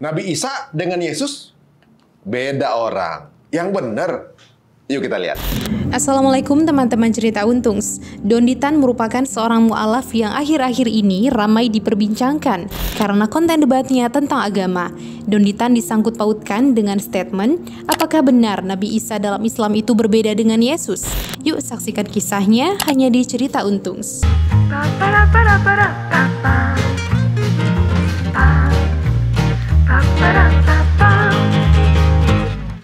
Nabi Isa dengan Yesus beda orang. Yang benar. Yuk kita lihat. Assalamualaikum teman-teman cerita untungs. Donditan merupakan seorang mualaf yang akhir-akhir ini ramai diperbincangkan karena konten debatnya tentang agama. Donditan disangkut pautkan dengan statement, apakah benar Nabi Isa dalam Islam itu berbeda dengan Yesus? Yuk saksikan kisahnya hanya di cerita untungs. Ba, ba, ba,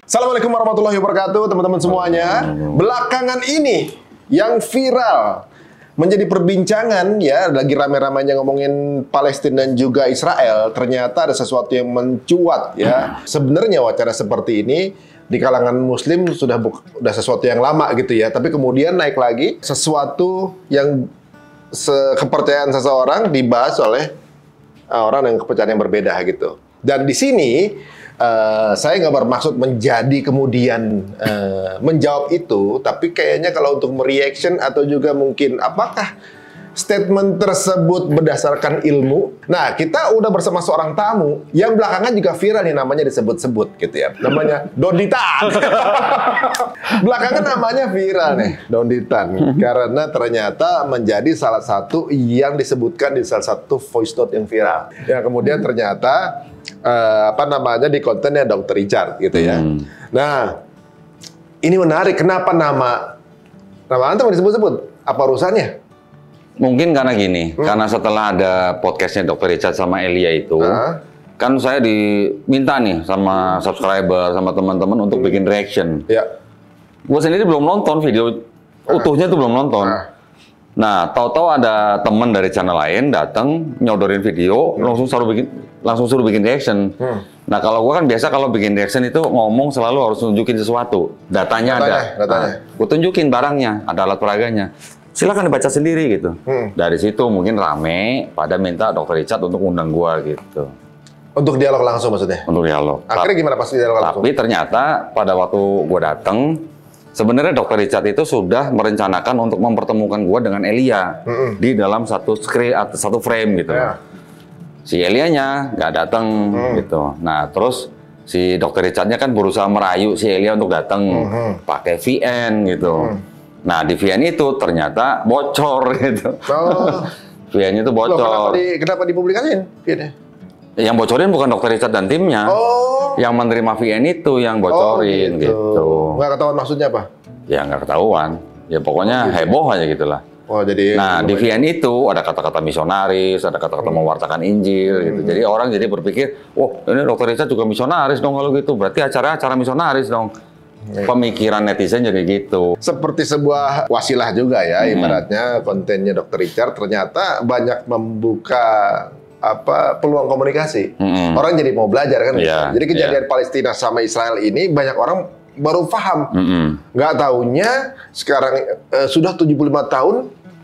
Assalamualaikum warahmatullahi wabarakatuh teman-teman semuanya Belakangan ini yang viral menjadi perbincangan ya lagi rame-ramenya ngomongin Palestina dan juga Israel ternyata ada sesuatu yang mencuat ya sebenarnya wacana seperti ini di kalangan Muslim sudah buka, sudah sesuatu yang lama gitu ya tapi kemudian naik lagi sesuatu yang se kepercayaan seseorang dibahas oleh orang yang kepercayaan yang berbeda gitu dan di sini uh, saya nggak bermaksud menjadi kemudian uh, menjawab itu, tapi kayaknya kalau untuk mereaction atau juga mungkin apakah statement tersebut berdasarkan ilmu. Nah, kita udah bersama seorang tamu yang belakangan juga viral nih namanya disebut-sebut gitu ya. Namanya Donditan. belakangan namanya viral nih, Donditan. Karena ternyata menjadi salah satu yang disebutkan di salah satu voice note yang viral. yang kemudian ternyata uh, apa namanya di kontennya Dr. Richard gitu ya. Hmm. Nah, ini menarik. Kenapa nama nama antum disebut-sebut? Apa urusannya? Mungkin karena gini, hmm. karena setelah ada podcastnya Dr. Richard sama Elia itu, uh-huh. kan saya diminta nih sama subscriber, sama teman-teman untuk hmm. bikin reaction. Ya. Gue sendiri belum nonton video uh-huh. utuhnya tuh belum nonton. Uh-huh. Nah, tahu-tahu ada teman dari channel lain datang nyodorin video, hmm. langsung selalu bikin langsung suruh bikin reaction. Hmm. Nah kalau gue kan biasa kalau bikin reaction itu ngomong selalu harus nunjukin sesuatu. Datanya, datanya ada. Datanya. Nah, gue tunjukin barangnya, ada alat peraganya. Silakan dibaca sendiri gitu. Hmm. Dari situ mungkin rame pada minta dokter Richard untuk undang gue gitu. Untuk dialog langsung maksudnya? Untuk dialog. Akhirnya gimana pas dialog langsung? Tapi ternyata pada waktu gue dateng, sebenarnya dokter Richard itu sudah merencanakan untuk mempertemukan gue dengan Elia -hmm. di dalam satu screen satu frame gitu. Yeah si Elianya nggak datang hmm. gitu. Nah terus si dokter Richardnya kan berusaha merayu si Elia untuk datang hmm, hmm. pakai VN gitu. Hmm. Nah di VN itu ternyata bocor gitu. Oh. VN itu bocor. Loh, kenapa, di, kenapa dipublikasiin VN-nya? Yang bocorin bukan dokter Richard dan timnya. Oh. Yang menerima VN itu yang oh, bocorin oh, gitu. gitu. Nggak ketahuan maksudnya apa? Ya nggak ketahuan. Ya pokoknya oh, gitu. heboh aja gitulah. Oh, jadi Nah, di VN itu ada kata-kata misionaris, ada kata-kata hmm. mewartakan Injil gitu. hmm. Jadi orang jadi berpikir, "Wah, ini dokter Reza juga misionaris dong kalau gitu. Berarti acara acara misionaris dong." Iya. Pemikiran netizen jadi gitu. Seperti sebuah wasilah juga ya, hmm. ibaratnya kontennya Dokter Richard ternyata banyak membuka apa peluang komunikasi. Hmm. Orang jadi mau belajar kan. Yeah, jadi iya. kejadian yeah. Palestina sama Israel ini banyak orang baru paham. Mm -hmm. Nggak tahunya sekarang eh, sudah 75 tahun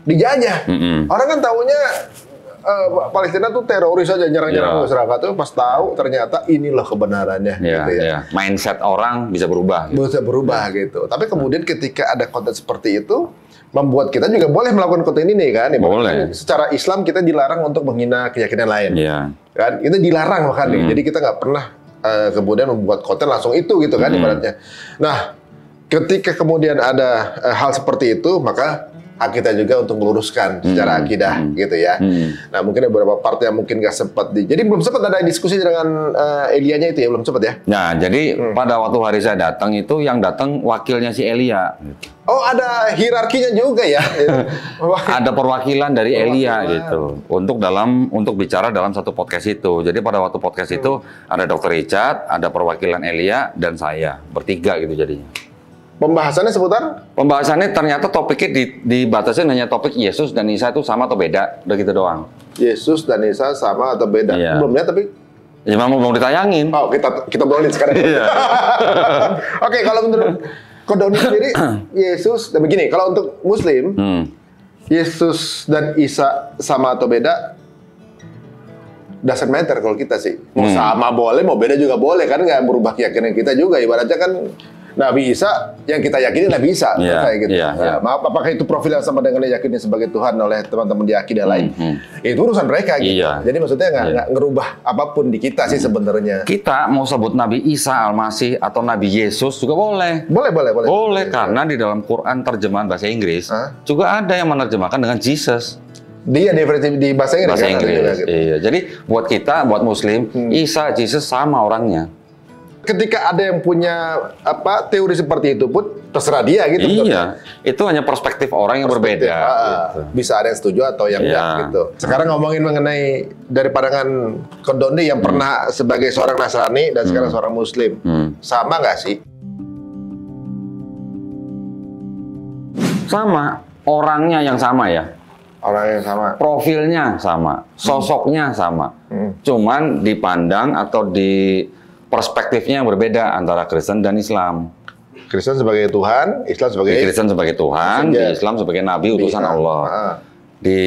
dijajah. Mm -hmm. Orang kan taunya uh, Palestina tuh teroris aja nyerang-nyerang yeah. masyarakat tuh pas tahu ternyata inilah kebenarannya yeah, gitu ya. Yeah. Mindset orang bisa berubah gitu. Bisa berubah yeah. gitu. Tapi kemudian ketika ada konten seperti itu membuat kita juga boleh melakukan konten ini kan. Boleh. Secara Islam kita dilarang untuk menghina keyakinan lain. Yeah. Kan? Itu dilarang bahkan mm. Jadi kita nggak pernah uh, kemudian membuat konten langsung itu gitu kan mm. ibaratnya. Nah, ketika kemudian ada eh, hal seperti itu maka hak kita juga untuk meluruskan hmm. secara akidah hmm. gitu ya. Hmm. Nah mungkin ada beberapa part yang mungkin gak sempat di. Jadi belum sempat ada diskusi dengan uh, Elianya itu ya belum sempat ya. Nah jadi hmm. pada waktu hari saya datang itu yang datang wakilnya si Elia. Oh ada hierarkinya juga ya. ada perwakilan dari perwakilan. Elia gitu untuk dalam untuk bicara dalam satu podcast itu. Jadi pada waktu podcast hmm. itu ada Dokter Richard, ada perwakilan Elia dan saya bertiga gitu jadinya. Pembahasannya seputar? Pembahasannya ternyata topiknya dibatasi hanya topik Yesus dan Isa itu sama atau beda, udah gitu doang. Yesus dan Isa sama atau beda? Iya. Belum ya, tapi Ya memang belum ditayangin. Oh, kita kita boleh sekarang. Iya. Oke, okay, kalau menurut Kodoni sendiri Yesus dan begini, kalau untuk muslim hmm. Yesus dan Isa sama atau beda dasar meter kalau kita sih. Mau hmm. sama boleh, mau beda juga boleh kan nggak berubah keyakinan kita juga ibaratnya kan Nabi Isa yang kita yakini Nabi Isa yeah, iya, kayak gitu. Yeah, yeah. Nah, apakah itu profil yang sama dengan yang yakini sebagai Tuhan oleh teman-teman di akidah lain? Mm-hmm. Itu urusan mereka gitu. Yeah. Jadi maksudnya nggak yeah. ngerubah apapun di kita sih hmm. sebenarnya. Kita mau sebut Nabi Isa Al-Masih atau Nabi Yesus juga boleh. Boleh, boleh, boleh. Boleh iya. karena di dalam Quran terjemahan bahasa Inggris huh? juga ada yang menerjemahkan dengan Jesus dia di, di bahasa Inggris. Bahasa kan? Inggris. Kan? Iya. Jadi buat kita, buat Muslim, hmm. Isa, Jesus sama orangnya ketika ada yang punya apa teori seperti itu pun terserah dia gitu. Iya, betul. itu hanya perspektif orang yang perspektif, berbeda. Uh, gitu. Bisa ada yang setuju atau yang tidak iya. gitu. Sekarang ngomongin mengenai dari pandangan Kondoni yang hmm. pernah sebagai seorang Nasrani dan hmm. sekarang seorang Muslim, hmm. sama nggak sih? Sama, orangnya yang sama ya. Orang yang sama. Profilnya sama, hmm. sosoknya hmm. sama. Hmm. Cuman dipandang atau di perspektifnya yang berbeda antara Kristen dan Islam. Kristen sebagai Tuhan, Islam sebagai di Kristen sebagai Tuhan, di Islam sebagai Nabi utusan ah, Allah. Ah. Di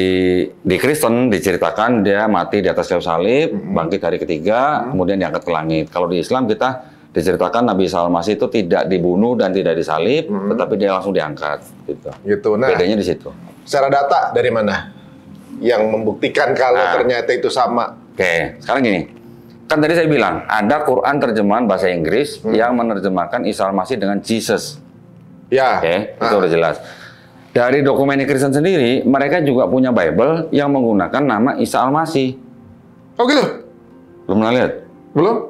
di Kristen diceritakan dia mati di atas kayu salib, mm -hmm. bangkit hari ketiga, mm -hmm. kemudian diangkat ke langit. Kalau di Islam kita diceritakan Nabi Salmasi itu tidak dibunuh dan tidak disalib, mm -hmm. tetapi dia langsung diangkat. Gitu. Gitu. Nah, bedanya di situ. Secara data dari mana yang membuktikan kalau nah, ternyata itu sama? Oke, okay. sekarang gini kan tadi saya bilang ada Quran terjemahan bahasa Inggris hmm. yang menerjemahkan Isa al Masih dengan Jesus. Ya. Oke, okay, itu sudah ah. jelas. Dari dokumen Kristen sendiri, mereka juga punya Bible yang menggunakan nama Isa Al-Masih. Oh gitu? Belum pernah lihat? Belum.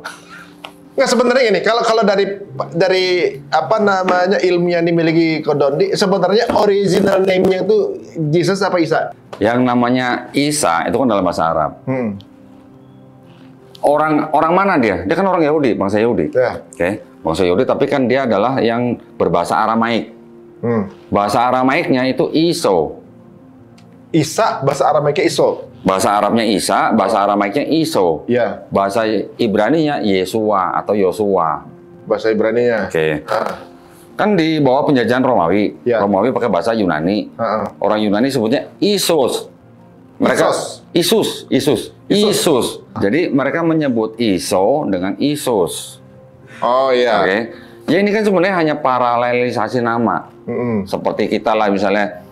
Nggak sebenarnya ini kalau kalau dari dari apa namanya ilmu yang dimiliki Kodondi sebenarnya original name-nya itu Jesus apa Isa? Yang namanya Isa itu kan dalam bahasa Arab. Hmm orang orang mana dia? Dia kan orang Yahudi, bangsa Yahudi. Ya. Oke, okay. bangsa Yahudi. Tapi kan dia adalah yang berbahasa Aramaik. Hmm. Bahasa Aramaiknya itu Iso. Isa bahasa Aramaiknya Iso. Bahasa Arabnya Isa, bahasa Aramaiknya Iso. Ya. Bahasa Ibrani-nya Yesua atau Yosua. Bahasa Ibrani-nya. Oke. Okay. Kan di bawah penjajahan Romawi. Ya. Romawi pakai bahasa Yunani. Orang Yunani sebutnya Isos. Mereka Isos Isus, Isus, Isus. Jadi mereka menyebut ISO dengan Isus. Oh iya. Oke. Okay. Ya ini kan sebenarnya hanya paralelisasi nama. Mm -hmm. Seperti kita lah misalnya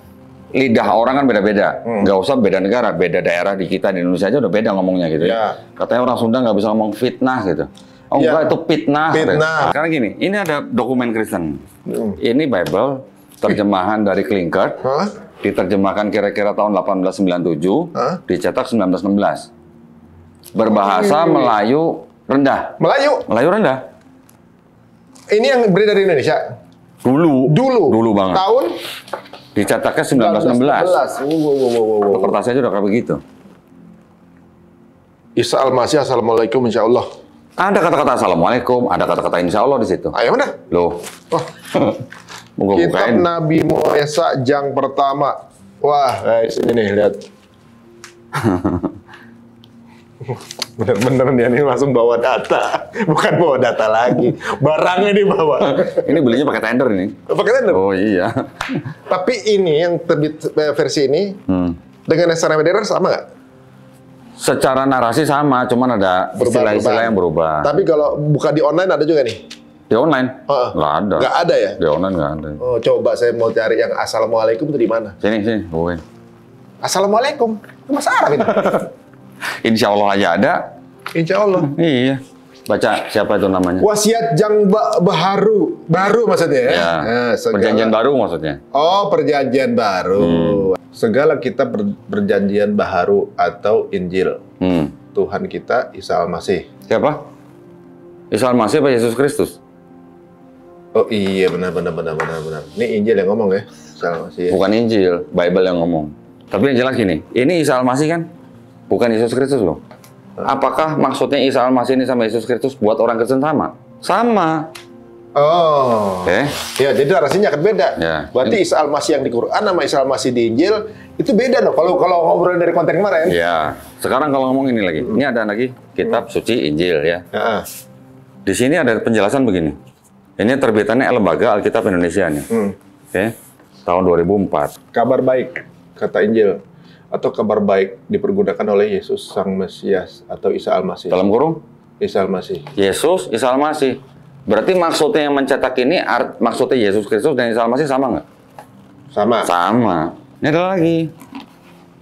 lidah orang kan beda-beda. Mm. Gak usah beda negara, beda daerah di kita di Indonesia aja udah beda ngomongnya gitu ya. ya. Katanya orang Sunda nggak bisa ngomong fitnah gitu. Oh yeah. enggak itu fitnah. Fitnah. Gitu. Karena gini, ini ada dokumen Kristen. Mm. Ini Bible terjemahan dari Klingert. Huh? diterjemahkan kira-kira tahun 1897, huh? dicetak 1916. Berbahasa oh, iya, iya, iya. Melayu rendah. Melayu? Melayu rendah. Ini yang beredar dari Indonesia? Dulu. Dulu? Dulu banget. Tahun? Dicetaknya 1916. 1916. Wow, wow, Kertasnya aja udah kayak begitu. Isa Al-Masih, Assalamualaikum insya Allah. Ada kata-kata Assalamualaikum, ada kata-kata insya Allah di situ. Ayo mana? Loh. Oh. Buku Kitab Nabi Musa jang pertama. Wah, guys, eh, ini nih lihat. Bener-bener dia ini langsung bawa data, bukan bawa data lagi. Barangnya dibawa. ini belinya pakai tender ini. Pakai tender. Oh iya. Tapi ini yang terbit eh, versi ini hmm. dengan SRM Derek sama nggak? Secara narasi sama, cuman ada istilah-istilah yang berubah. Tapi kalau buka di online ada juga nih. Di online? Uh, nggak ada. Nggak ada ya? Di online nggak ada. Oh, coba saya mau cari yang Assalamualaikum itu di mana? Sini, sini. Bukain. Assalamualaikum. Mas Arab ini. Insya Allah aja ada. Insya Allah. Hmm, iya. Baca siapa itu namanya? Wasiat yang ba baru, Baru maksudnya ya? Iya. ya. Nah, segala... Perjanjian baru maksudnya. Oh, perjanjian baru. Hmm. Segala kita per perjanjian baru atau Injil. Hmm. Tuhan kita Isa Al-Masih. Siapa? Isa Al-Masih apa Yesus Kristus? Oh iya benar benar benar benar benar. Ini Injil yang ngomong ya. Salmasi. Ya. Bukan Injil, Bible yang ngomong. Tapi yang jelas gini, ini Isa Almasih kan bukan Yesus Kristus loh. Apakah maksudnya Isa Almasih ini sama Yesus Kristus buat orang Kristen sama? Sama. Oh. Oke. Eh? Okay. Ya, jadi narasinya akan beda. Ya. Berarti Isa Almasih yang di Quran sama Isa Almasih di Injil itu beda loh kalau kalau ngobrol dari konten kemarin. Ya. Sekarang kalau ngomong ini lagi. Ini hmm. ada lagi kitab hmm. suci Injil ya. ya. Di sini ada penjelasan begini. Ini terbitannya Lembaga Alkitab Indonesia nih. Hmm. Oke. Okay. Tahun 2004. Kabar baik kata Injil atau kabar baik dipergunakan oleh Yesus Sang Mesias atau Isa Al-Masih. Dalam kurung Isa Al-Masih. Yesus Isa Al-Masih. Berarti maksudnya yang mencetak ini art, maksudnya Yesus Kristus dan Isa Al-Masih sama nggak? Sama. Sama. Ini ada lagi.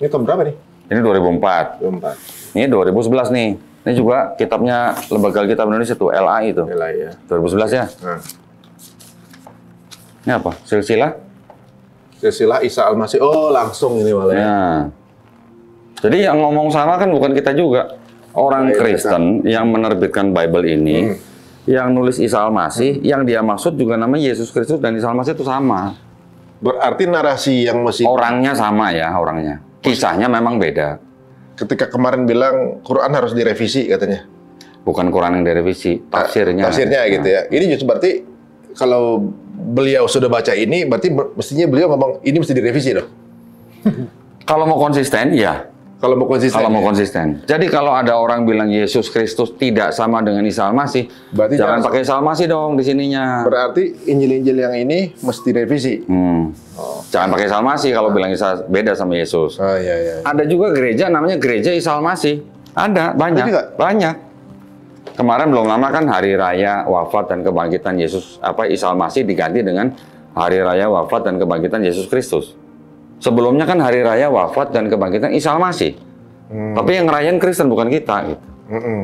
Ini tahun berapa nih? Ini 2004. 2004. Ini 2011 nih. Ini juga kitabnya Lembaga Kitab Indonesia tuh LA itu. LA ya. 2011 ya. Hmm. Ini apa? Silsilah? Silsilah Isa Al-Masih. Oh, langsung ini malah. Ya. Nah. Jadi yang ngomong sama kan bukan kita juga. Orang nah, Kristen kan. yang menerbitkan Bible ini hmm yang nulis Isa Al-Masih, hmm. yang dia maksud juga nama Yesus Kristus dan Isa Al-Masih itu sama. Berarti narasi yang masih orangnya sama ya orangnya. Kisahnya memang beda ketika kemarin bilang Quran harus direvisi katanya. Bukan Quran yang direvisi, eh, tafsirnya. Tafsirnya nah. gitu ya. Ini justru berarti kalau beliau sudah baca ini, berarti mestinya beliau ngomong ini mesti direvisi dong. kalau mau konsisten, ya. Kalau mau konsisten. Kalau ya? konsisten. Jadi kalau ada orang bilang Yesus Kristus tidak sama dengan Isa Almasih, berarti jangan, pakai Isa Almasih dong di sininya. Berarti Injil-Injil yang ini mesti revisi. Hmm. Oh. Jangan pakai Isa Almasih kalau nah. bilang Isa beda sama Yesus. Oh, iya, iya, iya. Ada juga gereja namanya gereja Isa Almasih. Ada banyak. Ada banyak. Kemarin belum lama kan hari raya wafat dan kebangkitan Yesus apa Isa Almasih diganti dengan hari raya wafat dan kebangkitan Yesus Kristus. Sebelumnya kan hari raya wafat dan kebangkitan Isa masih. Hmm. Tapi yang ngerayain Kristen bukan kita gitu. Hmm -mm.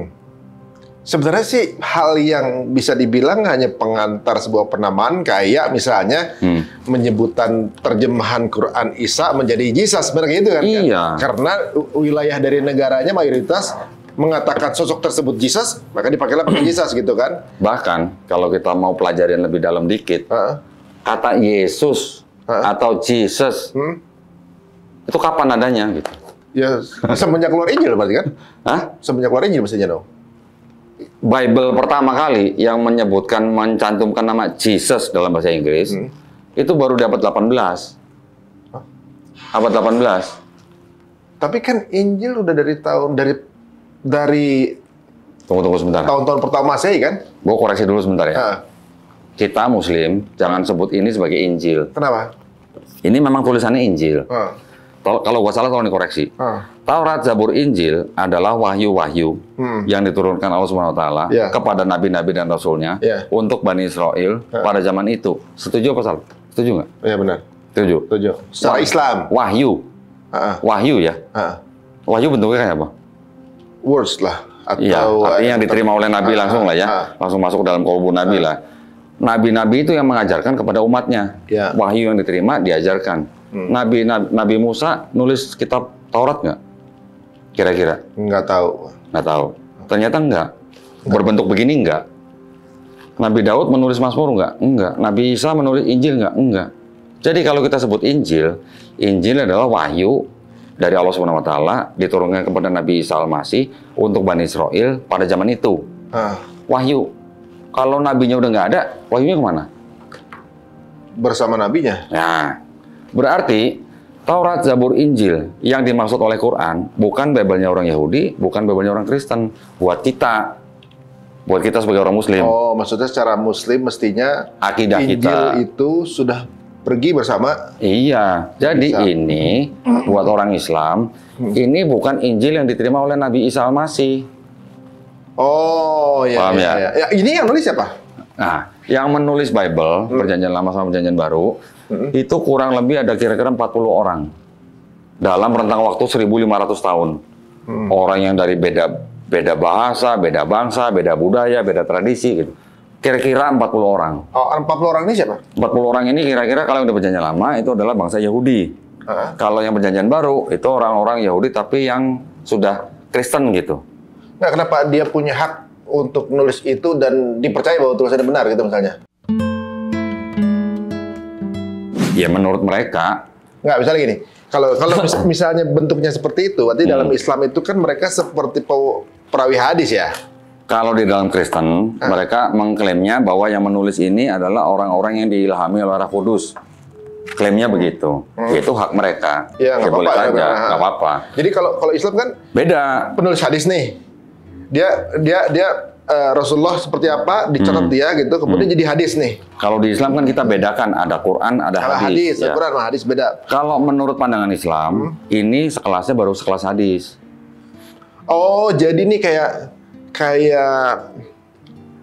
Sebenarnya sih hal yang bisa dibilang hanya pengantar sebuah penamaan kayak misalnya hmm. menyebutan terjemahan Quran Isa menjadi Yesus sebenarnya gitu kan? Iya. Karena wilayah dari negaranya mayoritas mengatakan sosok tersebut Jesus, maka dipakailah pakai Jesus gitu kan? Bahkan kalau kita mau pelajarin lebih dalam dikit, uh -uh. kata Yesus atau Jesus hmm? Itu kapan nadanya gitu? Ya semenjak keluar Injil berarti kan? Ah Semenjak keluar Injil mestinya dong. Bible pertama kali yang menyebutkan mencantumkan nama Jesus dalam bahasa Inggris hmm. itu baru dapat 18. Hah? Abad 18. Tapi kan Injil udah dari tahun dari dari Tunggu tunggu sebentar. Tahun-tahun pertama Masehi kan? Gue koreksi dulu sebentar ya. Ha. Kita Muslim jangan sebut ini sebagai Injil. Kenapa? Ini memang tulisannya Injil. Ha kalau gua salah tolong dikoreksi. Uh. Taurat, Zabur, Injil adalah wahyu-wahyu hmm. yang diturunkan Allah Subhanahu wa taala yeah. kepada nabi-nabi dan rasulnya yeah. untuk Bani Israel uh. pada zaman itu. Setuju apa salah? Setuju nggak? Iya benar. Setuju. Setuju. Secara Wah, Islam. Wahyu. Uh-uh. Wahyu ya. Uh-uh. Wahyu bentuknya kayak apa? Words lah iya, atau ya, artinya yang diterima oleh nabi langsung lah ya. Langsung masuk dalam kubur nabi lah nabi-nabi itu yang mengajarkan kepada umatnya. Ya. Wahyu yang diterima diajarkan. Hmm. Nabi, nabi Nabi Musa nulis kitab Taurat nggak? Kira-kira? Nggak tahu. Nggak tahu. Ternyata nggak. Berbentuk begini nggak? Nabi Daud menulis Mazmur nggak? Nggak. Nabi Isa menulis Injil nggak? Nggak. Jadi kalau kita sebut Injil, Injil adalah wahyu dari Allah Subhanahu wa taala diturunkan kepada Nabi Isa Al-Masih untuk Bani Israel pada zaman itu. Ah. Wahyu kalau nabinya udah nggak ada, wahyunya kemana? Bersama nabinya. Nah, berarti Taurat, Zabur, Injil yang dimaksud oleh Quran bukan bible orang Yahudi, bukan bible orang Kristen. Buat kita, buat kita sebagai orang Muslim. Oh, maksudnya secara Muslim mestinya akidah Injil kita itu sudah pergi bersama. Iya, jadi Islam. ini buat orang Islam, ini bukan Injil yang diterima oleh Nabi Isa Al-Masih. Oh iya. Paham iya, ya? Iya. ya? Ini yang nulis siapa? Nah, yang menulis Bible hmm. perjanjian lama sama perjanjian baru hmm. itu kurang lebih ada kira-kira 40 orang dalam rentang waktu 1500 tahun. Hmm. Orang yang dari beda beda bahasa, beda bangsa, beda budaya, beda tradisi gitu. Kira-kira 40 orang. Oh, 40 orang ini siapa? 40 orang ini kira-kira kalau yang perjanjian lama itu adalah bangsa Yahudi. Uh Kalau yang perjanjian baru itu orang-orang Yahudi tapi yang sudah Kristen gitu. Nah, kenapa dia punya hak untuk nulis itu dan dipercaya bahwa tulisannya benar gitu misalnya? Ya menurut mereka. Nggak, misalnya gini. Kalau kalau misalnya bentuknya seperti itu, berarti hmm. dalam Islam itu kan mereka seperti perawi hadis ya? Kalau di dalam Kristen, ah. mereka mengklaimnya bahwa yang menulis ini adalah orang-orang yang diilhami oleh Roh Kudus klaimnya hmm. begitu. Hmm. Itu hak mereka. Ya, nggak ya, apa-apa. Ya, apa-apa. Jadi kalau kalau Islam kan beda. Penulis hadis nih dia dia dia uh, Rasulullah seperti apa dicatat hmm. dia gitu kemudian hmm. jadi hadis nih. Kalau di Islam kan kita bedakan ada Quran ada Kalau hadis. hadis ya. Quran hadis beda. Kalau menurut pandangan Islam hmm. ini sekelasnya baru sekelas hadis. Oh jadi nih kayak kayak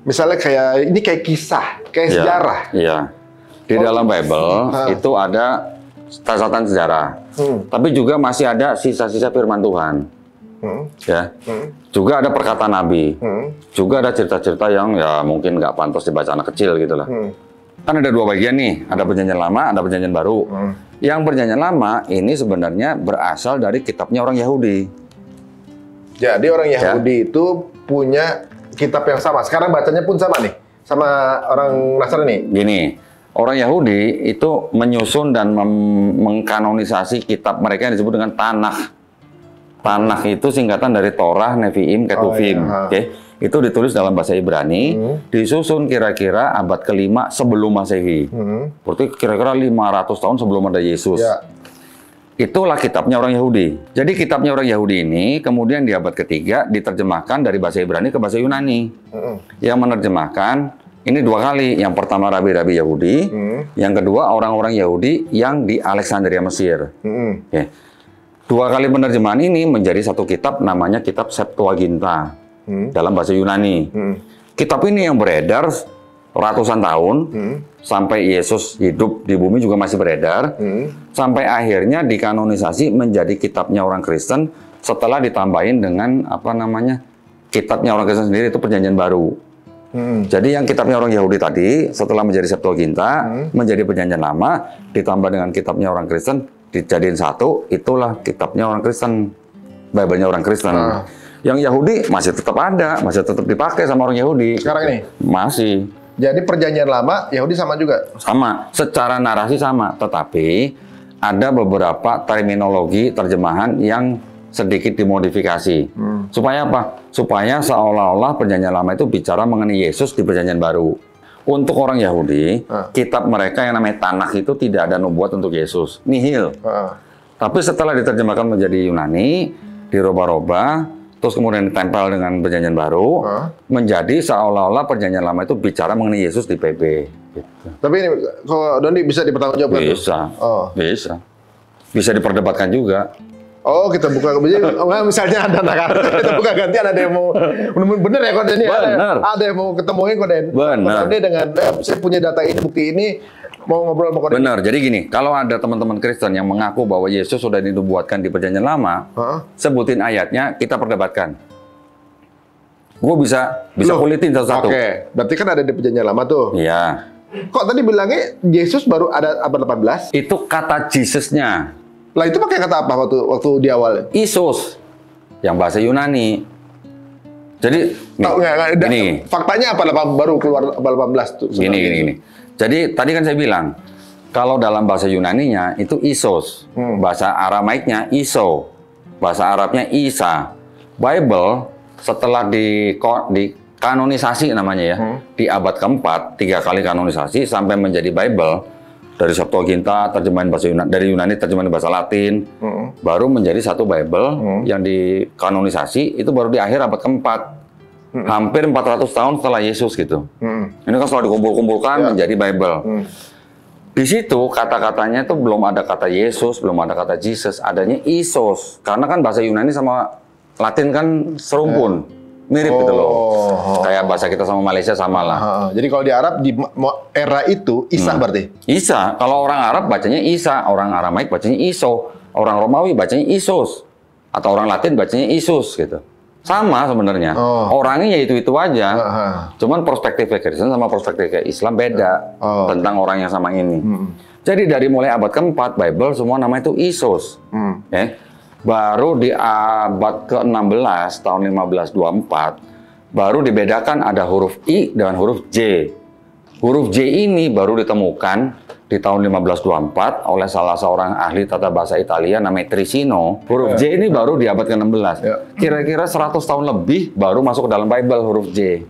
misalnya kayak ini kayak kisah kayak ya. sejarah. Iya. Di oh, dalam Bible ha. itu ada catatan sejarah. Hmm. Tapi juga masih ada sisa-sisa firman Tuhan. Hmm. Ya, hmm. juga ada perkataan Nabi, hmm. juga ada cerita-cerita yang ya mungkin nggak pantas dibaca anak kecil gitulah. Hmm. Kan ada dua bagian nih, ada perjanjian lama, ada perjanjian baru. Hmm. Yang perjanjian lama ini sebenarnya berasal dari kitabnya orang Yahudi. Jadi orang ya. Yahudi ya. itu punya kitab yang sama. Sekarang bacanya pun sama nih, sama orang Nasrani. Gini, orang Yahudi itu menyusun dan mengkanonisasi kitab mereka yang disebut dengan Tanah Tanah itu singkatan dari Torah, Nevi'im, Ketuvim. Oh, iya. Oke. Okay? Itu ditulis dalam bahasa Ibrani, hmm. disusun kira-kira abad kelima sebelum Masehi. Hmm. Berarti kira-kira 500 tahun sebelum ada Yesus. Ya. Itulah kitabnya orang Yahudi. Jadi kitabnya orang Yahudi ini kemudian di abad ketiga diterjemahkan dari bahasa Ibrani ke bahasa Yunani. Hmm. Yang menerjemahkan ini dua kali. Yang pertama rabi-rabi Yahudi, hmm. yang kedua orang-orang Yahudi yang di Alexandria Mesir. Hmm. Okay. Dua kali penerjemahan ini menjadi satu kitab namanya kitab Septuaginta hmm. dalam bahasa Yunani. Hmm. Kitab ini yang beredar ratusan tahun hmm. sampai Yesus hidup di bumi juga masih beredar hmm. sampai akhirnya dikanonisasi menjadi kitabnya orang Kristen setelah ditambahin dengan apa namanya kitabnya orang Kristen sendiri itu perjanjian baru. Hmm. Jadi yang kitabnya orang Yahudi tadi setelah menjadi Septuaginta hmm. menjadi perjanjian lama ditambah dengan kitabnya orang Kristen dijadiin satu, itulah kitabnya orang Kristen. Bible-nya orang Kristen. Ah. Yang Yahudi masih tetap ada, masih tetap dipakai sama orang Yahudi. Sekarang ini? Masih. Jadi perjanjian lama Yahudi sama juga? Sama, secara narasi sama, tetapi ada beberapa terminologi terjemahan yang sedikit dimodifikasi. Hmm. Supaya apa? Supaya seolah-olah perjanjian lama itu bicara mengenai Yesus di perjanjian baru. Untuk orang Yahudi, uh. kitab mereka yang namanya Tanah itu tidak ada nubuat untuk Yesus, nihil. Uh. Tapi setelah diterjemahkan menjadi Yunani, diroba-roba, terus kemudian ditempel dengan perjanjian baru, uh. menjadi seolah-olah perjanjian lama itu bicara mengenai Yesus di PB. Gitu. Tapi ini kalau Doni bisa dipertanggungjawabkan? Bisa, oh. bisa, bisa diperdebatkan juga. Oh kita buka jadi oh, misalnya ada nakar kita buka ganti ada yang mau ya ya? benar ya konten ini ada, ada yang mau ketemuin konten benar konten dengan eh, saya punya data ini bukti ini mau ngobrol sama konten benar jadi gini kalau ada teman-teman Kristen yang mengaku bahwa Yesus sudah dinubuatkan di perjanjian lama huh? sebutin ayatnya kita perdebatkan gue bisa bisa Loh, kulitin satu-satu oke okay. berarti kan ada di perjanjian lama tuh iya Kok tadi bilangnya Yesus baru ada abad 18? Itu kata Jesusnya. Lah itu pakai kata apa waktu waktu di awalnya? Isos. Yang bahasa Yunani. Jadi Tau, gak, gak, gini. faktanya apa baru keluar 18 tuh? Gini gini gini. Jadi tadi kan saya bilang kalau dalam bahasa Yunaninya itu Isos, hmm. bahasa Aramaiknya Iso, bahasa Arabnya Isa. Bible setelah di, di kanonisasi namanya ya, hmm. di abad keempat tiga kali kanonisasi sampai menjadi Bible dari Sabto Ginta terjemahan bahasa Yunani dari Yunani terjemahan bahasa Latin hmm. baru menjadi satu Bible hmm. yang dikanonisasi itu baru di akhir abad keempat hmm. hampir 400 tahun setelah Yesus gitu hmm. ini kan selalu dikumpul-kumpulkan yeah. menjadi Bible hmm. di situ kata-katanya itu belum ada kata Yesus belum ada kata Jesus adanya Isos karena kan bahasa Yunani sama Latin kan serumpun yeah mirip oh. gitu loh. Oh. Kayak bahasa kita sama Malaysia sama lah. jadi kalau di Arab di era itu Isa hmm. berarti. Isa. Kalau orang Arab bacanya Isa, orang Aramaik bacanya Iso, orang Romawi bacanya Isos, atau orang Latin bacanya Isus gitu. Sama sebenarnya. Oh. Orangnya ya itu-itu aja. Ha, ha. Cuman perspektif Kristen sama perspektif Islam beda oh. tentang orang yang sama ini. Hmm. Jadi dari mulai abad keempat Bible semua nama itu Isos. Hmm. Ya. Baru di abad ke-16 tahun 1524 baru dibedakan ada huruf I dengan huruf J. Huruf J ini baru ditemukan di tahun 1524 oleh salah seorang ahli tata bahasa Italia namanya Trisino. Huruf yeah. J ini baru di abad ke-16. Yeah. Kira-kira 100 tahun lebih baru masuk ke dalam Bible huruf J.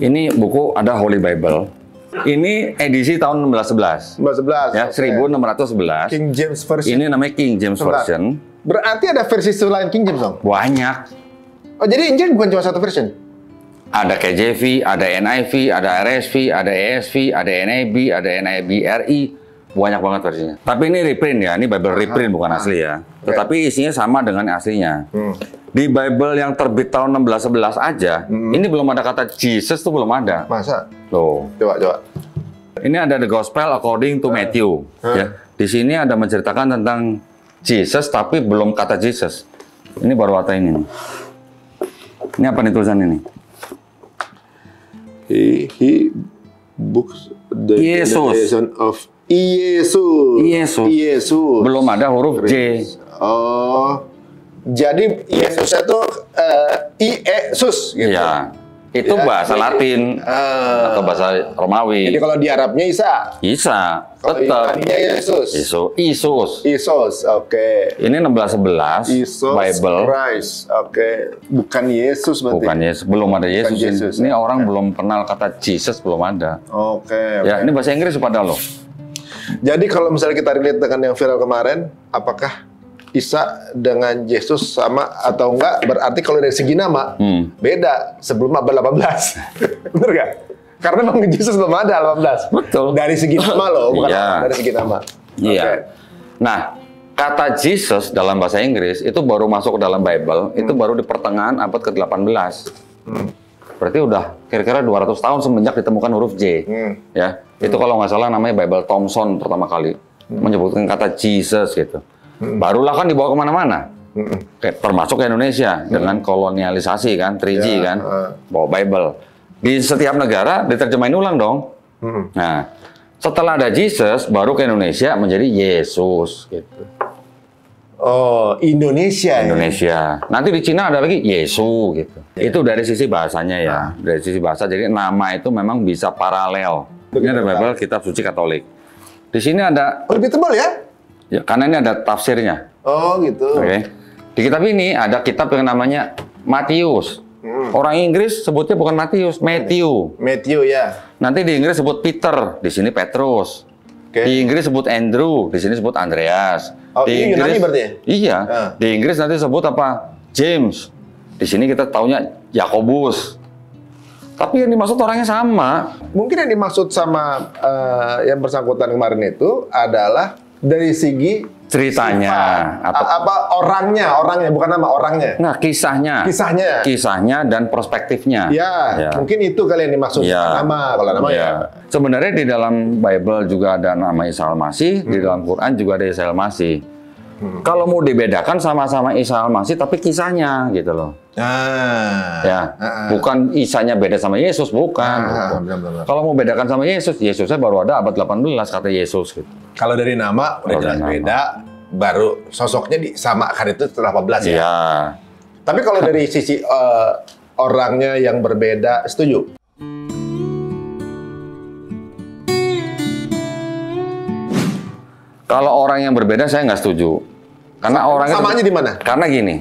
Ini buku ada Holy Bible. Ini edisi tahun 1611. 1611. Ya, okay. 1611. King James version. Ini namanya King James version. Berarti ada versi selain King James dong? Banyak. Oh, jadi Injil bukan cuma satu version? Ada KJV, ada NIV, ada RSV, ada ESV, ada NAB, ada NABRI banyak banget versinya. Tapi ini reprint ya, ini Bible reprint Aha. bukan ah. asli ya. Tetapi isinya sama dengan aslinya. Hmm. Di Bible yang terbit tahun 1611 aja, hmm. ini belum ada kata Jesus tuh belum ada. Masa? Loh. Coba coba. Ini ada the gospel according to ah. Matthew. Ah. Ya. Di sini ada menceritakan tentang Jesus tapi belum kata Jesus. Ini baru kata ini. Ini apa nih tulisan ini? He, he books the Jesus. of Yesus. Yesus. Yesus. Belum ada huruf J. Oh. Jadi eh, Yesus gitu. iya. itu uh, Iesus gitu. Ya. Itu ya, bahasa Latin uh, atau bahasa Romawi. Jadi kalau di Arabnya Isa. Isa. tetap Yesus. Yesus. Yesus. Isus. Oke. Okay. Ini 1611 Isus Bible. Christ. Oke. Okay. Bukan Yesus berarti. Bukan Yesus. Belum ada Yesus. Bukan Yesus ini, ya. orang ya. belum kenal kata Jesus belum ada. Oke. Okay, okay. Ya, ini bahasa Inggris pada loh. Jadi kalau misalnya kita relate dengan yang viral kemarin, apakah Isa dengan Yesus sama atau enggak? Berarti kalau dari segi nama hmm. beda sebelum abad 18. Benar enggak? Karena memang Yesus belum ada 18. Betul. Dari segi nama loh, bukan yeah. dari segi nama. Iya. Yeah. Nah, kata Jesus dalam bahasa Inggris itu baru masuk ke dalam Bible, hmm. itu baru di pertengahan abad ke-18. Hmm. Berarti udah kira-kira 200 tahun semenjak ditemukan huruf J. Hmm. Ya. Hmm. Itu kalau nggak salah namanya Bible Thompson pertama kali hmm. menyebutkan kata Jesus gitu. Hmm. Barulah kan dibawa kemana-mana. Hmm. Termasuk ke Indonesia hmm. dengan kolonialisasi kan, 3G ya, kan, uh. bawa Bible. Di setiap negara diterjemahin ulang dong. Hmm. Nah, setelah ada Jesus, baru ke Indonesia menjadi Yesus gitu. Oh, Indonesia. Indonesia. Ya? Nanti di Cina ada lagi Yesu gitu. Ya. Itu dari sisi bahasanya ya, dari sisi bahasa. Jadi nama itu memang bisa paralel ini ada Bible Kitab Suci Katolik. Di sini ada lebih tebal ya? Ya, karena ini ada tafsirnya. Oh, gitu. Oke. Okay. Di kitab ini ada kitab yang namanya Matius. Hmm. Orang Inggris sebutnya bukan Matius, Matthew. Matthew ya. Nanti di Inggris sebut Peter, di sini Petrus. Okay. Di Inggris sebut Andrew, di sini sebut Andreas. Oh, di Inggris berarti ya? Iya. Uh. Di Inggris nanti sebut apa? James. Di sini kita taunya Yakobus. Tapi yang dimaksud orangnya sama. Mungkin yang dimaksud sama uh, yang bersangkutan kemarin itu adalah dari segi ceritanya sifat, apa, apa orangnya orangnya bukan nama orangnya nah kisahnya kisahnya kisahnya dan prospektifnya. ya, ya. mungkin itu kalian dimaksud ya. nama kalau nama ya. ya sebenarnya di dalam Bible juga ada nama Isa hmm. di dalam Quran juga ada Isa Hmm. Kalau mau dibedakan sama-sama Isa Al-Masih, tapi kisahnya gitu loh. Ah, ya, ah, ah. bukan Isanya beda sama Yesus, bukan. Ah, gitu. Kalau mau bedakan sama Yesus, Yesusnya baru ada abad 18 kata Yesus. Gitu. Kalau dari nama udah jelas nama. beda, baru sosoknya disamakan itu setelah 14 ya. ya. Tapi kalau kan. dari sisi uh, orangnya yang berbeda, setuju? Kalau orang yang berbeda saya nggak setuju. Karena orangnya samanya di mana? Karena gini,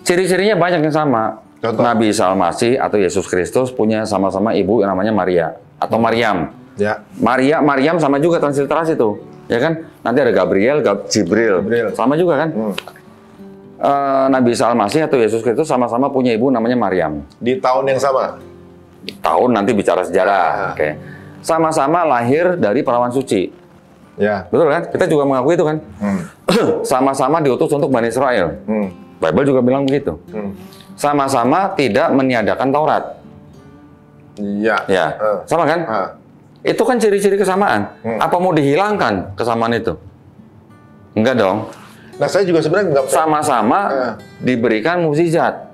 ciri-cirinya banyak yang sama. Contoh. Nabi Isa Al-Masih atau Yesus Kristus punya sama-sama ibu yang namanya Maria atau Maryam. Ya. Maria, Maryam sama juga transliterasi itu, Ya kan? Nanti ada Gabriel, Gab Jibril. Gabriel. Sama juga kan? Hmm. Uh, Nabi Isa Al-Masih atau Yesus Kristus sama-sama punya ibu namanya Maryam. Di tahun yang sama? Tahun nanti bicara sejarah. Ya. Oke. Sama-sama lahir dari perawan suci. Ya. Betul kan? Kita juga mengakui itu kan? Hmm. sama-sama diutus untuk Bani Israel. Hmm. Bible juga bilang begitu. Hmm. Sama-sama hmm. tidak meniadakan Taurat. Iya. Ya. Uh. Sama kan? Uh. Itu kan ciri-ciri kesamaan. Hmm. Apa mau dihilangkan kesamaan itu? Enggak dong. Nah, saya juga sebenarnya enggak sama-sama uh. diberikan mukjizat.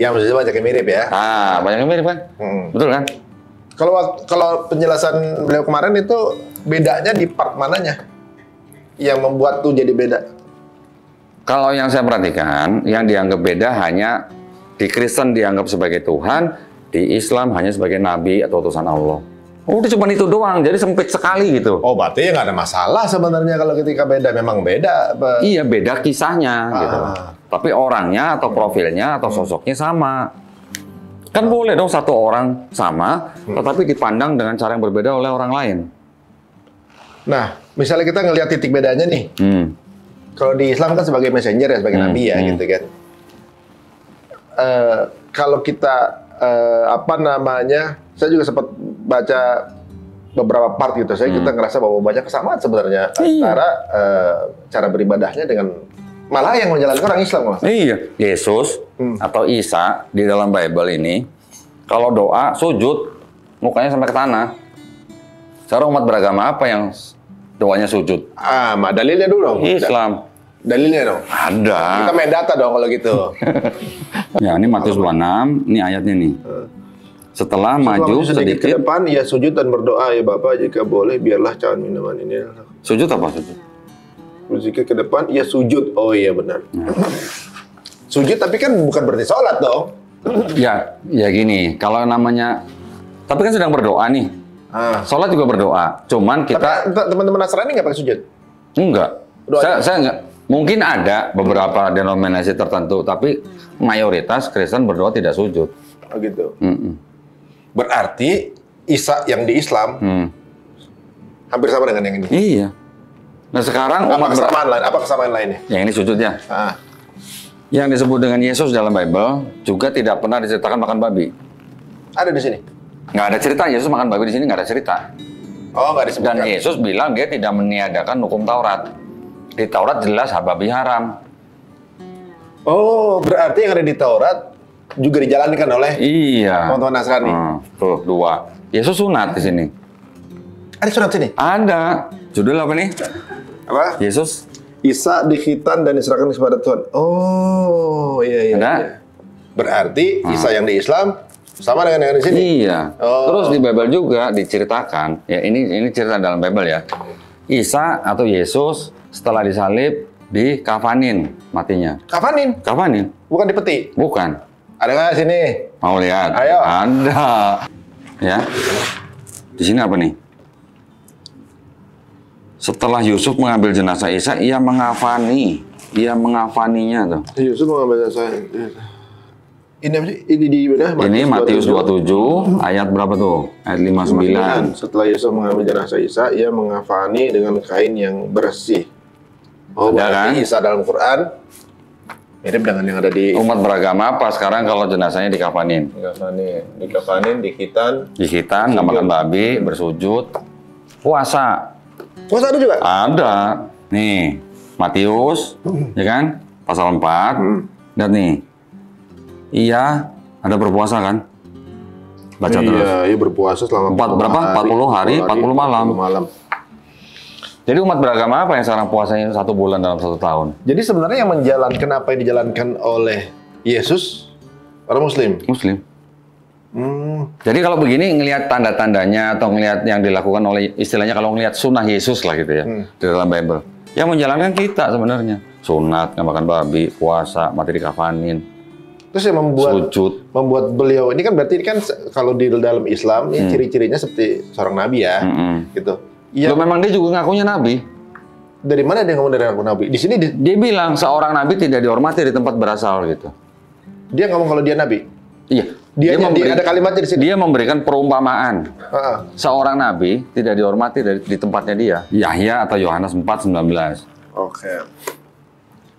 Ya, mukjizat banyak yang mirip ya. Ah, banyak yang mirip kan? Hmm. Betul kan? Kalau kalau penjelasan beliau kemarin itu bedanya di part mananya? yang membuat tuh jadi beda? Kalau yang saya perhatikan, yang dianggap beda hanya di Kristen dianggap sebagai Tuhan, di Islam hanya sebagai Nabi atau utusan Allah. Oh, udah cuma itu doang, jadi sempit sekali gitu. Oh, berarti ya nggak ada masalah sebenarnya kalau ketika beda, memang beda. Apa? Iya, beda kisahnya gitu. ah. gitu. Tapi orangnya atau profilnya atau hmm. sosoknya sama. Kan boleh dong satu orang sama, hmm. tetapi dipandang dengan cara yang berbeda oleh orang lain. Nah, misalnya kita ngelihat titik bedanya nih. Hmm. Kalau di Islam kan sebagai messenger ya, sebagai hmm. nabi ya hmm. gitu kan. Uh, kalau kita uh, apa namanya, saya juga sempat baca beberapa part gitu. Saya hmm. kita ngerasa bahwa banyak kesamaan sebenarnya iya. antara uh, cara beribadahnya dengan malah yang menjalankan orang Islam mas. Iya, Yesus hmm. atau Isa di dalam Bible ini kalau doa sujud mukanya sampai ke tanah. Sekarang umat beragama apa yang doanya sujud? Ah, mak dalilnya dulu dong. Islam. Dalilnya dong. Ada. Kita main data dong kalau gitu. ya, ini Matius 26, ini ayatnya nih. Eh. Setelah Setelah maju sedikit, sedikit ke depan, ya sujud dan berdoa ya Bapak jika boleh biarlah cawan minuman ini. Sujud apa sujud? Sedikit ke depan, ya sujud. Oh iya benar. Ya. sujud tapi kan bukan berarti sholat dong. ya, ya gini. Kalau namanya, tapi kan sedang berdoa nih. Ah. Sholat juga berdoa. Cuman kita teman-teman Nasrani nggak pakai sujud? Enggak. Doa Saya, saya enggak. Mungkin ada beberapa denominasi tertentu, tapi mayoritas Kristen berdoa tidak sujud. Oh gitu. Mm -mm. Berarti Isa yang di Islam hmm. hampir sama dengan yang ini. Iya. Nah sekarang apa umat kesamaan lain? Apa kesamaan lainnya? Yang ini sujudnya. Ah. Yang disebut dengan Yesus dalam Bible juga tidak pernah diceritakan makan babi. Ada di sini. Nggak ada cerita Yesus makan babi di sini nggak ada cerita. Oh, nggak disebutkan. Dan Yesus bilang dia tidak meniadakan hukum Taurat. Di Taurat jelas babi haram. Oh, berarti yang ada di Taurat juga dijalankan oleh iya. teman-teman Nasrani. Hmm, tuh dua. Yesus sunat di sini. Ada sunat sini? Ada. Judul apa nih? Apa? Yesus Isa dihitan dan diserahkan kepada Tuhan. Oh, iya iya. Ada? iya. Berarti hmm. Isa yang di Islam sama dengan yang di sini. Iya. Oh. Terus di Bible juga diceritakan, ya ini ini cerita dalam Bible ya. Isa atau Yesus setelah disalib di kafanin matinya. Kafanin? Kafanin. Bukan di peti? Bukan. Ada nggak sini? Mau lihat? Ayo. Ada. Ya. Di sini apa nih? Setelah Yusuf mengambil jenazah Isa, ia mengafani. Ia mengafaninya tuh. Yusuf mengambil jenazah Isa. Ini apa Ini di mana? Matius ini Matius 27, 27 ayat berapa tuh? Ayat 59. sembilan. Setelah Yesus mengambil jenazah Isa, ia mengafani dengan kain yang bersih. Oh, ada kan? Isa dalam Quran mirip dengan yang ada di umat beragama apa sekarang kalau jenazahnya dikafanin? Dikafanin, dikafanin, dikitan. Dikitan, nggak makan babi, bersujud, puasa. Puasa ada juga? Ada. Nih, Matius, hmm. ya kan? Pasal 4. Hmm. Lihat nih, Iya, ada berpuasa kan? Baca iya, terus. Iya, berpuasa selama Empat, berapa? Hari, 40 hari, 40, hari, malam. 40 malam. Jadi umat beragama apa yang sekarang puasanya satu bulan dalam satu tahun? Jadi sebenarnya yang menjalankan apa yang dijalankan oleh Yesus para Muslim. Muslim. Hmm. Jadi kalau begini ngelihat tanda-tandanya atau ngelihat yang dilakukan oleh istilahnya kalau ngelihat sunnah Yesus lah gitu ya hmm. di dalam Bible. Yang menjalankan kita sebenarnya sunat, makan babi, puasa, mati kafanin. Terus yang membuat sujud. membuat beliau ini kan berarti ini kan kalau di dalam Islam hmm. ya ciri-cirinya seperti seorang nabi ya. Hmm. Gitu. Iya. memang dia juga ngakunya nabi. Dari mana dia ngomong dari aku nabi? Di sini di... dia bilang seorang nabi tidak dihormati di tempat berasal gitu. Dia ngomong kalau dia nabi. Iya. Dia, dia, memberi, ada kalimatnya di sini. Dia memberikan perumpamaan. Uh -uh. Seorang nabi tidak dihormati dari di tempatnya dia. Yahya atau Yohanes 4:19. Oke. Okay.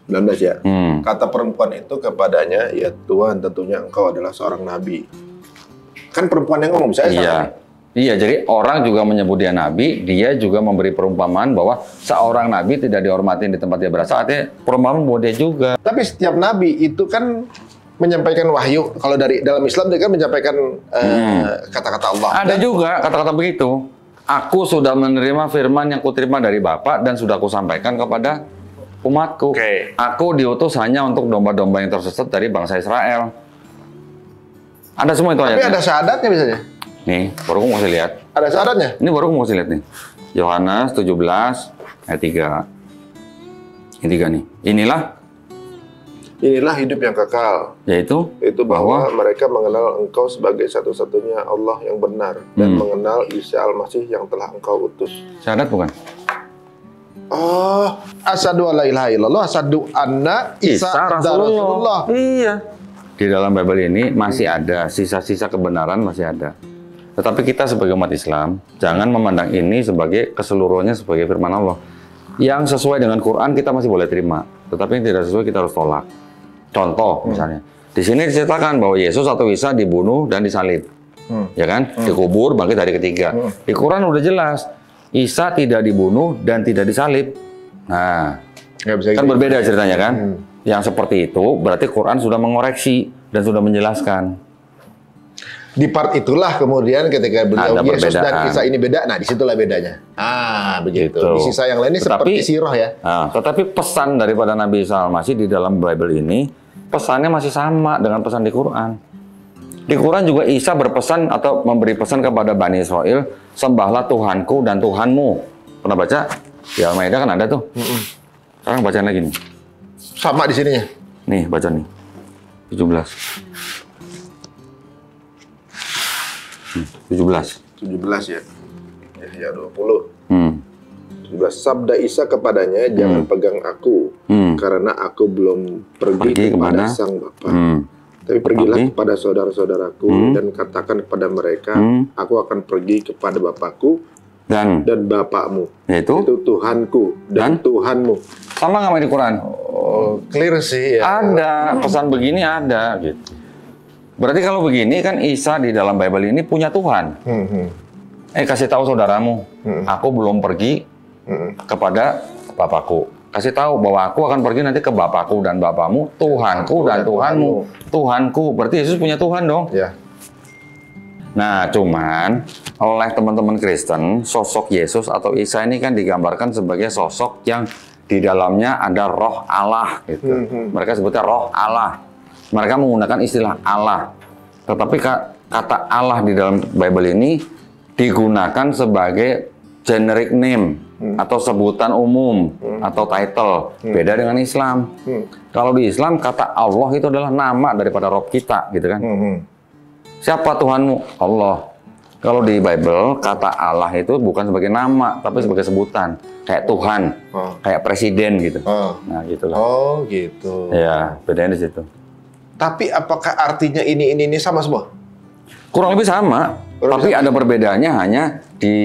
19 ya. Hmm. Kata perempuan itu kepadanya, ya Tuhan tentunya engkau adalah seorang nabi. Kan perempuan yang ngomong, saya iya. Iya, jadi orang juga menyebut dia nabi, dia juga memberi perumpamaan bahwa seorang nabi tidak dihormatin di tempat dia berasal, artinya perumpamaan buat dia juga. Tapi setiap nabi itu kan menyampaikan wahyu, kalau dari dalam Islam dia kan menyampaikan eh, hmm. kata-kata hmm. uh, Allah. Ada juga kata-kata begitu. Aku sudah menerima firman yang kuterima dari Bapak dan sudah aku sampaikan kepada umatku. Okay. Aku diutus hanya untuk domba-domba yang tersesat dari bangsa Israel. Ada semua itu Tapi ayatnya. ada syahadatnya biasanya. Nih, baru mau mau lihat. Ada syahadatnya? Ini baru mau mau lihat nih. Yohanes 17 ayat 3. Ini tiga nih. Inilah Inilah hidup yang kekal. Yaitu? itu? bahwa, bahwa mereka mengenal engkau sebagai satu-satunya Allah yang benar. Dan hmm. mengenal Isa Al-Masih yang telah engkau utus. Syahadat bukan? Oh, asadu ala ilaha illallah, asadu anna Isa, Isa Rasulullah. Rasulullah. Iya. Di dalam Bible ini masih ada sisa-sisa kebenaran masih ada. Tetapi kita sebagai umat Islam jangan memandang ini sebagai keseluruhannya sebagai firman Allah. Yang sesuai dengan Quran kita masih boleh terima, tetapi yang tidak sesuai kita harus tolak. Contoh hmm. misalnya, di sini diceritakan bahwa Yesus atau Isa dibunuh dan disalib. Hmm. Ya kan? Hmm. Dikubur, bangkit hari ketiga. Hmm. Di Quran udah jelas, Isa tidak dibunuh dan tidak disalib. Nah, ya, bisa kan gitu. berbeda ceritanya kan? Hmm. Yang seperti itu berarti Quran sudah mengoreksi dan sudah menjelaskan. Di part itulah kemudian ketika beliau Ada Yesus perbedaan. dan Isa ini beda, nah disitulah bedanya. Ah, begitu. Gitu. Di sisa yang lain ini tetapi, seperti Sirah ya. Nah, tetapi pesan daripada Nabi Isa masih di dalam Bible ini, pesannya masih sama dengan pesan di Quran di Quran juga Isa berpesan atau memberi pesan kepada Bani Israel, sembahlah Tuhanku dan Tuhanmu. Pernah baca? di Al-Maidah kan ada tuh. Sekarang bacaan lagi nih. Sama di ya? Nih, baca nih. 17. Hmm, 17. 17 ya. Eh, ya, dua 20. Hmm. 17. Sabda Isa kepadanya, jangan hmm. pegang aku, hmm. karena aku belum pergi, pergi kepada, kepada sang Bapa. Hmm tapi pergilah okay. kepada saudara-saudaraku hmm. dan katakan kepada mereka, hmm. aku akan pergi kepada Bapakku dan dan Bapakmu. Yaitu? Itu Tuhanku dan, dan? Tuhanmu. Sama nggak di Quran? Oh, clear sih. Ya. Ada pesan begini ada gitu. Berarti kalau begini kan Isa di dalam Bible ini punya Tuhan. Hmm, hmm. Eh kasih tahu saudaramu, hmm. aku belum pergi hmm. kepada Bapakku kasih tahu bahwa aku akan pergi nanti ke bapakku dan bapamu, Tuhanku dan, Tuhanmu, Tuhanku. Berarti Yesus punya Tuhan dong. Ya. Nah, cuman oleh teman-teman Kristen, sosok Yesus atau Isa ini kan digambarkan sebagai sosok yang di dalamnya ada roh Allah gitu. Hmm, hmm. Mereka sebutnya roh Allah. Mereka menggunakan istilah Allah. Tetapi kata Allah di dalam Bible ini digunakan sebagai generic name hmm. atau sebutan umum hmm. atau title. Hmm. Beda dengan Islam. Hmm. Kalau di Islam kata Allah itu adalah nama daripada Rob kita, gitu kan? Hmm. hmm. Siapa Tuhanmu? Allah. Kalau di Bible kata Allah itu bukan sebagai nama tapi hmm. sebagai sebutan kayak Tuhan, oh. kayak presiden gitu. Oh. Nah gitulah. Oh gitu. Ya bedanya di situ. Tapi apakah artinya ini ini ini sama semua? Kurang lebih sama. Tapi ada perbedaannya hanya di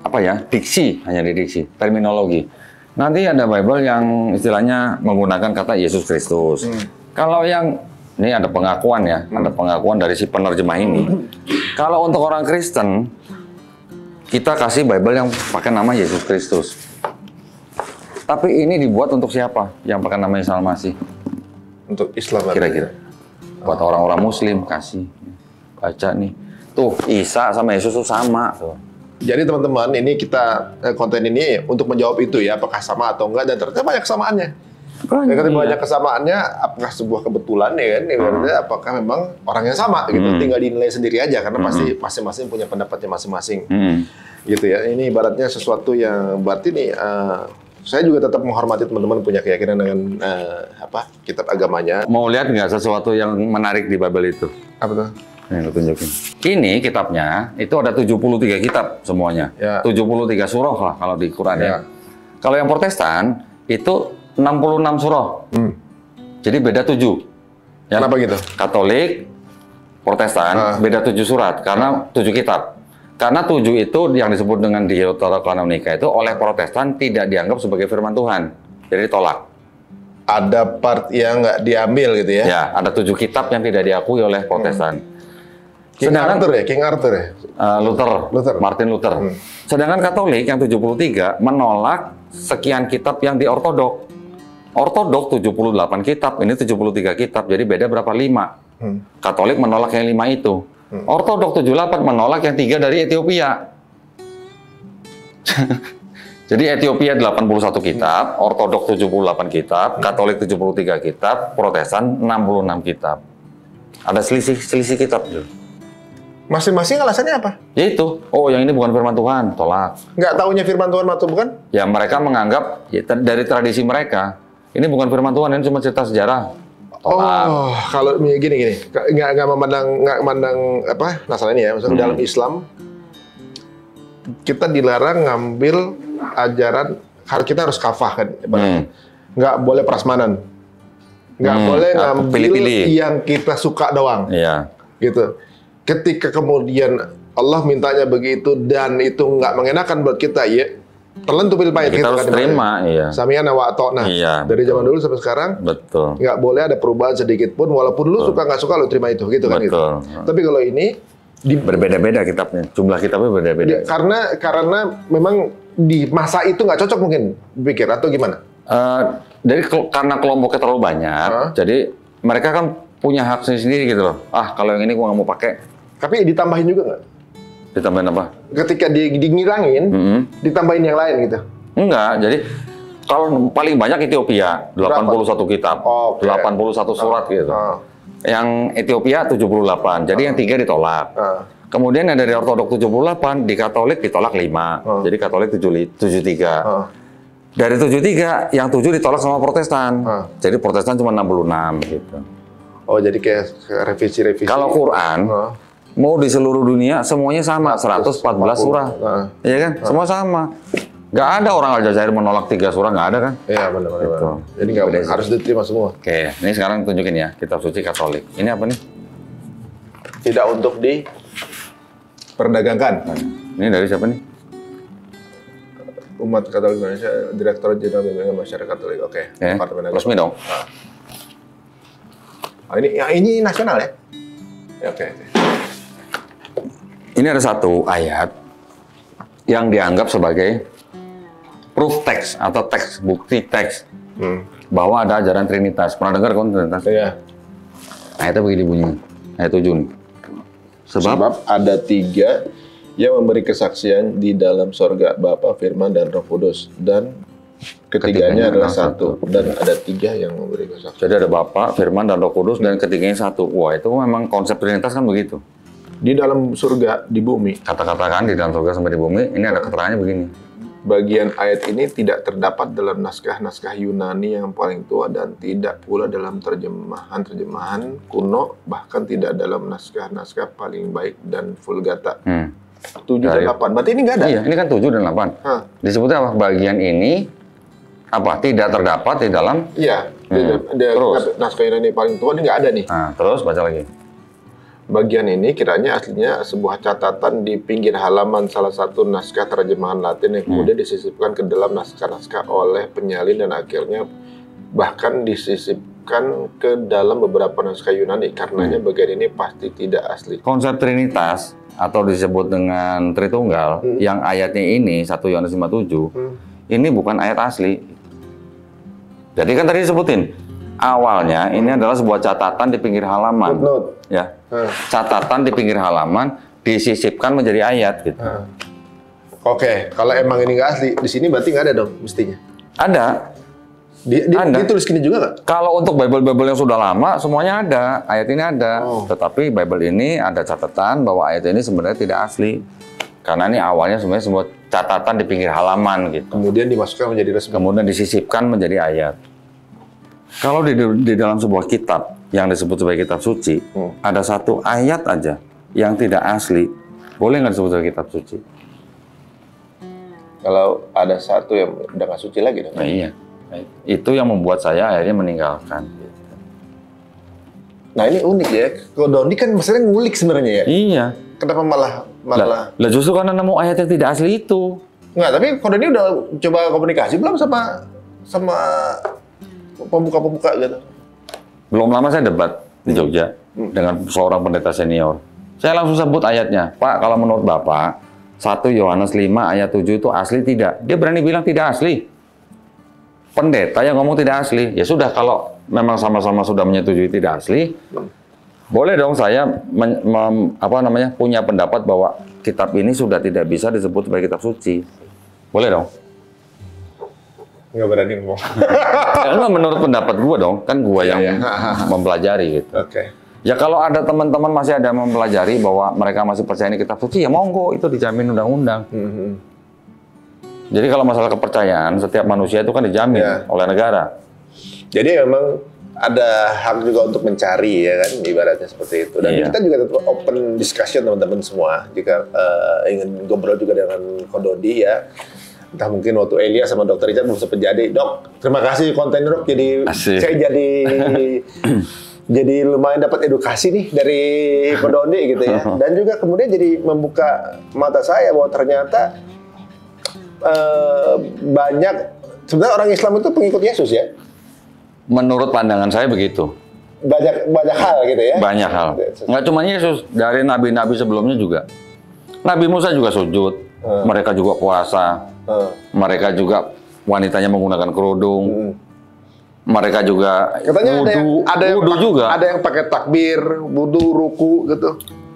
apa ya diksi, hanya di diksi, terminologi. Nanti ada Bible yang istilahnya menggunakan kata Yesus Kristus. Hmm. Kalau yang ini ada pengakuan ya, hmm. ada pengakuan dari si penerjemah ini. Kalau untuk orang Kristen, kita kasih Bible yang pakai nama Yesus Kristus. Tapi ini dibuat untuk siapa yang pakai nama Masih? Untuk Islam. Kira-kira. Buat orang-orang Muslim kasih baca nih Tuh, Isa sama Yesus tuh sama. Tuh. Jadi teman-teman, ini kita eh, konten ini untuk menjawab itu ya, apakah sama atau enggak dan ternyata banyak kesamaannya. Banyak, iya? banyak kesamaannya, apakah sebuah kebetulan ya kan? Hmm. Ya, kan, apakah memang orang yang sama gitu, hmm. tinggal dinilai sendiri aja karena hmm. pasti masing-masing punya pendapatnya masing-masing. Hmm. Gitu ya. Ini ibaratnya sesuatu yang berarti nih eh, uh, saya juga tetap menghormati teman-teman punya keyakinan dengan uh, apa kitab agamanya. Mau lihat nggak sesuatu yang menarik di Babel itu? Apa tuh? Ini lo tunjukin. Ini kitabnya itu ada 73 kitab semuanya. Ya. 73 surah lah kalau di Quran ya. ya. Kalau yang Protestan itu 66 surah. Hmm. Jadi beda 7. Ya, Kenapa gitu? Katolik, Protestan uh. beda 7 surat karena 7 kitab. Karena tujuh itu yang disebut dengan Deuterokanonica itu oleh Protestan tidak dianggap sebagai firman Tuhan, jadi ditolak. Ada part yang nggak diambil gitu ya? Ya, ada tujuh kitab yang tidak diakui oleh Protestan. Hmm King Sedangkan, Arthur ya, King Arthur ya. Uh, Luther, Luther, Martin Luther. Hmm. Sedangkan Katolik yang 73 menolak sekian kitab yang di Ortodok. Ortodok 78 kitab, ini 73 kitab, jadi beda berapa? 5. Hmm. Katolik menolak yang 5 itu. Hmm. Ortodok 78 menolak yang 3 dari Ethiopia. Jadi Ethiopia 81 kitab, hmm. Ortodok 78 kitab, hmm. Katolik 73 kitab, Protestan 66 kitab. Ada selisih selisih kitab Hmm. Masing-masing alasannya apa? Ya itu. Oh, yang ini bukan firman Tuhan, tolak. Nggak tahunya firman Tuhan atau bukan? Ya mereka menganggap ya, dari tradisi mereka ini bukan firman Tuhan, ini cuma cerita sejarah. Tolak. Oh, kalau gini gini, nggak nggak memandang nggak memandang apa nasalah ini ya, maksudnya hmm. dalam Islam kita dilarang ngambil ajaran kita harus kafah kan, hmm. nggak boleh prasmanan, nggak hmm, boleh ngambil pilih -pilih. yang kita suka doang. Iya. Gitu ketika kemudian Allah mintanya begitu dan itu nggak mengenakan buat kita iya. ya terlentuh pil pahit kita, kita harus kan, terima iya. samiana wa nah iya, dari betul. zaman dulu sampai sekarang betul nggak boleh ada perubahan sedikit pun walaupun lu suka nggak suka lu terima itu gitu betul. kan gitu tapi kalau ini di, berbeda-beda kitabnya jumlah kitabnya berbeda-beda iya, karena karena memang di masa itu nggak cocok mungkin pikir atau gimana uh, eh, dari karena kelompoknya terlalu banyak huh? jadi mereka kan punya hak sendiri gitu loh ah kalau yang ini gua nggak mau pakai tapi ditambahin juga nggak? Ditambahin apa? Ketika di, ngilangin, mm -hmm. ditambahin yang lain gitu? Enggak, jadi kalau paling banyak Ethiopia, 81 Berapa? kitab, oh, okay. 81 ah, surat oh. gitu. Oh. Yang Ethiopia 78, jadi oh. yang tiga ditolak. Oh. Kemudian yang dari Ortodok 78, di Katolik ditolak 5, oh. jadi Katolik 73. Oh. Dari 73, yang 7 ditolak sama Protestan. oh. Jadi Protestan cuma 66 gitu. Oh, jadi kayak revisi-revisi. Kalau Quran, oh mau di seluruh dunia semuanya sama 114 surah. Nah. Iya kan? Nah. Semua sama. Gak ada orang Aljazair menolak tiga surah, gak ada kan? Iya benar benar. Gitu. Jadi gak Beda harus diterima semua. Oke, ini sekarang tunjukin ya kitab suci Katolik. Ini apa nih? Tidak untuk di perdagangkan. Ini dari siapa nih? Umat Katolik Indonesia, Direktur Jenderal Bimbingan Masyarakat Katolik. Oke. Okay. Eh, resmi dong. Nah. Oh, ini ya, ini nasional ya? ya oke. Okay, okay. Ini ada satu ayat yang dianggap sebagai proof text atau teks bukti teks hmm. bahwa ada ajaran Trinitas. Pernah dengar kan Trinitas? Iya. Ayatnya nah, begini bunyi. Ayat 7 nih. Sebab, Sebab ada tiga yang memberi kesaksian di dalam sorga Bapa, Firman, dan Roh Kudus. Dan ketiganya, ketiganya adalah satu. satu. Dan ada tiga yang memberi kesaksian. Jadi ada Bapa, Firman, dan Roh Kudus, dan ketiganya satu. Wah itu memang konsep Trinitas kan begitu di dalam surga di bumi. Kata-katakan di dalam surga sampai di bumi, ini ada keterangannya begini. Bagian ayat ini tidak terdapat dalam naskah-naskah Yunani yang paling tua dan tidak pula dalam terjemahan-terjemahan kuno, bahkan tidak dalam naskah-naskah paling baik dan Vulgata. Hmm. 7 dan 8. Berarti ini nggak ada? Iya, ini kan 7 dan 8. Hah. Disebutnya apa? Bagian ini apa tidak terdapat di dalam iya hmm. di, di, terus naskah Yunani paling tua ini nggak ada nih nah, terus baca lagi Bagian ini kiranya aslinya sebuah catatan di pinggir halaman salah satu naskah terjemahan Latin yang kemudian hmm. disisipkan ke dalam naskah-naskah oleh penyalin dan akhirnya bahkan disisipkan ke dalam beberapa naskah Yunani karenanya hmm. bagian ini pasti tidak asli. Konsep Trinitas atau disebut dengan Tritunggal hmm. yang ayatnya ini 1 Yohanes 57 hmm. ini bukan ayat asli. Jadi kan tadi disebutin awalnya ini adalah sebuah catatan di pinggir halaman. note ya hmm. catatan di pinggir halaman disisipkan menjadi ayat gitu. Hmm. Oke, okay. kalau emang ini nggak asli di sini berarti nggak ada dong mestinya. Ada. Di, di, ada. Ditulis gini juga nggak? Kalau untuk Bible-Bible yang sudah lama semuanya ada ayat ini ada, oh. tetapi Bible ini ada catatan bahwa ayat ini sebenarnya tidak asli karena ini awalnya sebenarnya semua catatan di pinggir halaman gitu. Kemudian dimasukkan menjadi resmi. Kemudian disisipkan menjadi ayat. Kalau di, di dalam sebuah kitab yang disebut sebagai kitab suci, hmm. ada satu ayat aja yang tidak asli, boleh nggak disebut sebagai kitab suci? Kalau ada satu yang udah nggak suci lagi, dong. Nah, iya, itu yang membuat saya akhirnya meninggalkan. Nah ini unik ya, kalau Doni kan maksudnya ngulik sebenarnya ya. Iya. Kenapa malah malah? Lah, lah justru karena nemu ayat yang tidak asli itu. Enggak, tapi kalau Doni udah coba komunikasi belum sama sama pembuka-pembuka gitu? belum lama saya debat di hmm. Jogja hmm. dengan seorang pendeta senior. Saya langsung sebut ayatnya, Pak kalau menurut Bapak, 1 Yohanes 5 ayat 7 itu asli tidak? Dia berani bilang tidak asli. Pendeta yang ngomong tidak asli, ya sudah kalau memang sama-sama sudah menyetujui tidak asli, boleh dong saya men, mem, apa namanya punya pendapat bahwa kitab ini sudah tidak bisa disebut sebagai kitab suci. Boleh dong? Nggak berani ngomong. Karena ya, menurut pendapat gue dong, kan gue yang iya, iya. mempelajari gitu. Oke. Okay. Ya kalau ada teman-teman masih ada mempelajari bahwa mereka masih percaya ini kitab suci, ya monggo itu dijamin undang-undang. Mm -hmm. Jadi kalau masalah kepercayaan, setiap manusia itu kan dijamin yeah. oleh negara. Jadi memang ada hak juga untuk mencari ya kan, ibaratnya seperti itu. Dan yeah. kita juga tetap open discussion teman-teman semua. Jika uh, ingin ngobrol juga dengan Kododi ya, entah mungkin waktu Elia sama Dokter Richard belum sempat jadi. Dok, terima kasih konten Dok. Jadi Asik. saya jadi jadi lumayan dapat edukasi nih dari Pedoni gitu ya. Dan juga kemudian jadi membuka mata saya bahwa ternyata eh, banyak sebenarnya orang Islam itu pengikut Yesus ya. Menurut pandangan saya begitu. Banyak banyak hal gitu ya. Banyak hal. Nggak cuma Yesus, dari nabi-nabi sebelumnya juga. Nabi Musa juga sujud, hmm. mereka juga puasa Hmm. Mereka juga wanitanya menggunakan kerudung. Hmm. Mereka juga Katanya wudu, ada yang, ada wudu yang, juga. Ada yang pakai takbir, wudu, ruku gitu.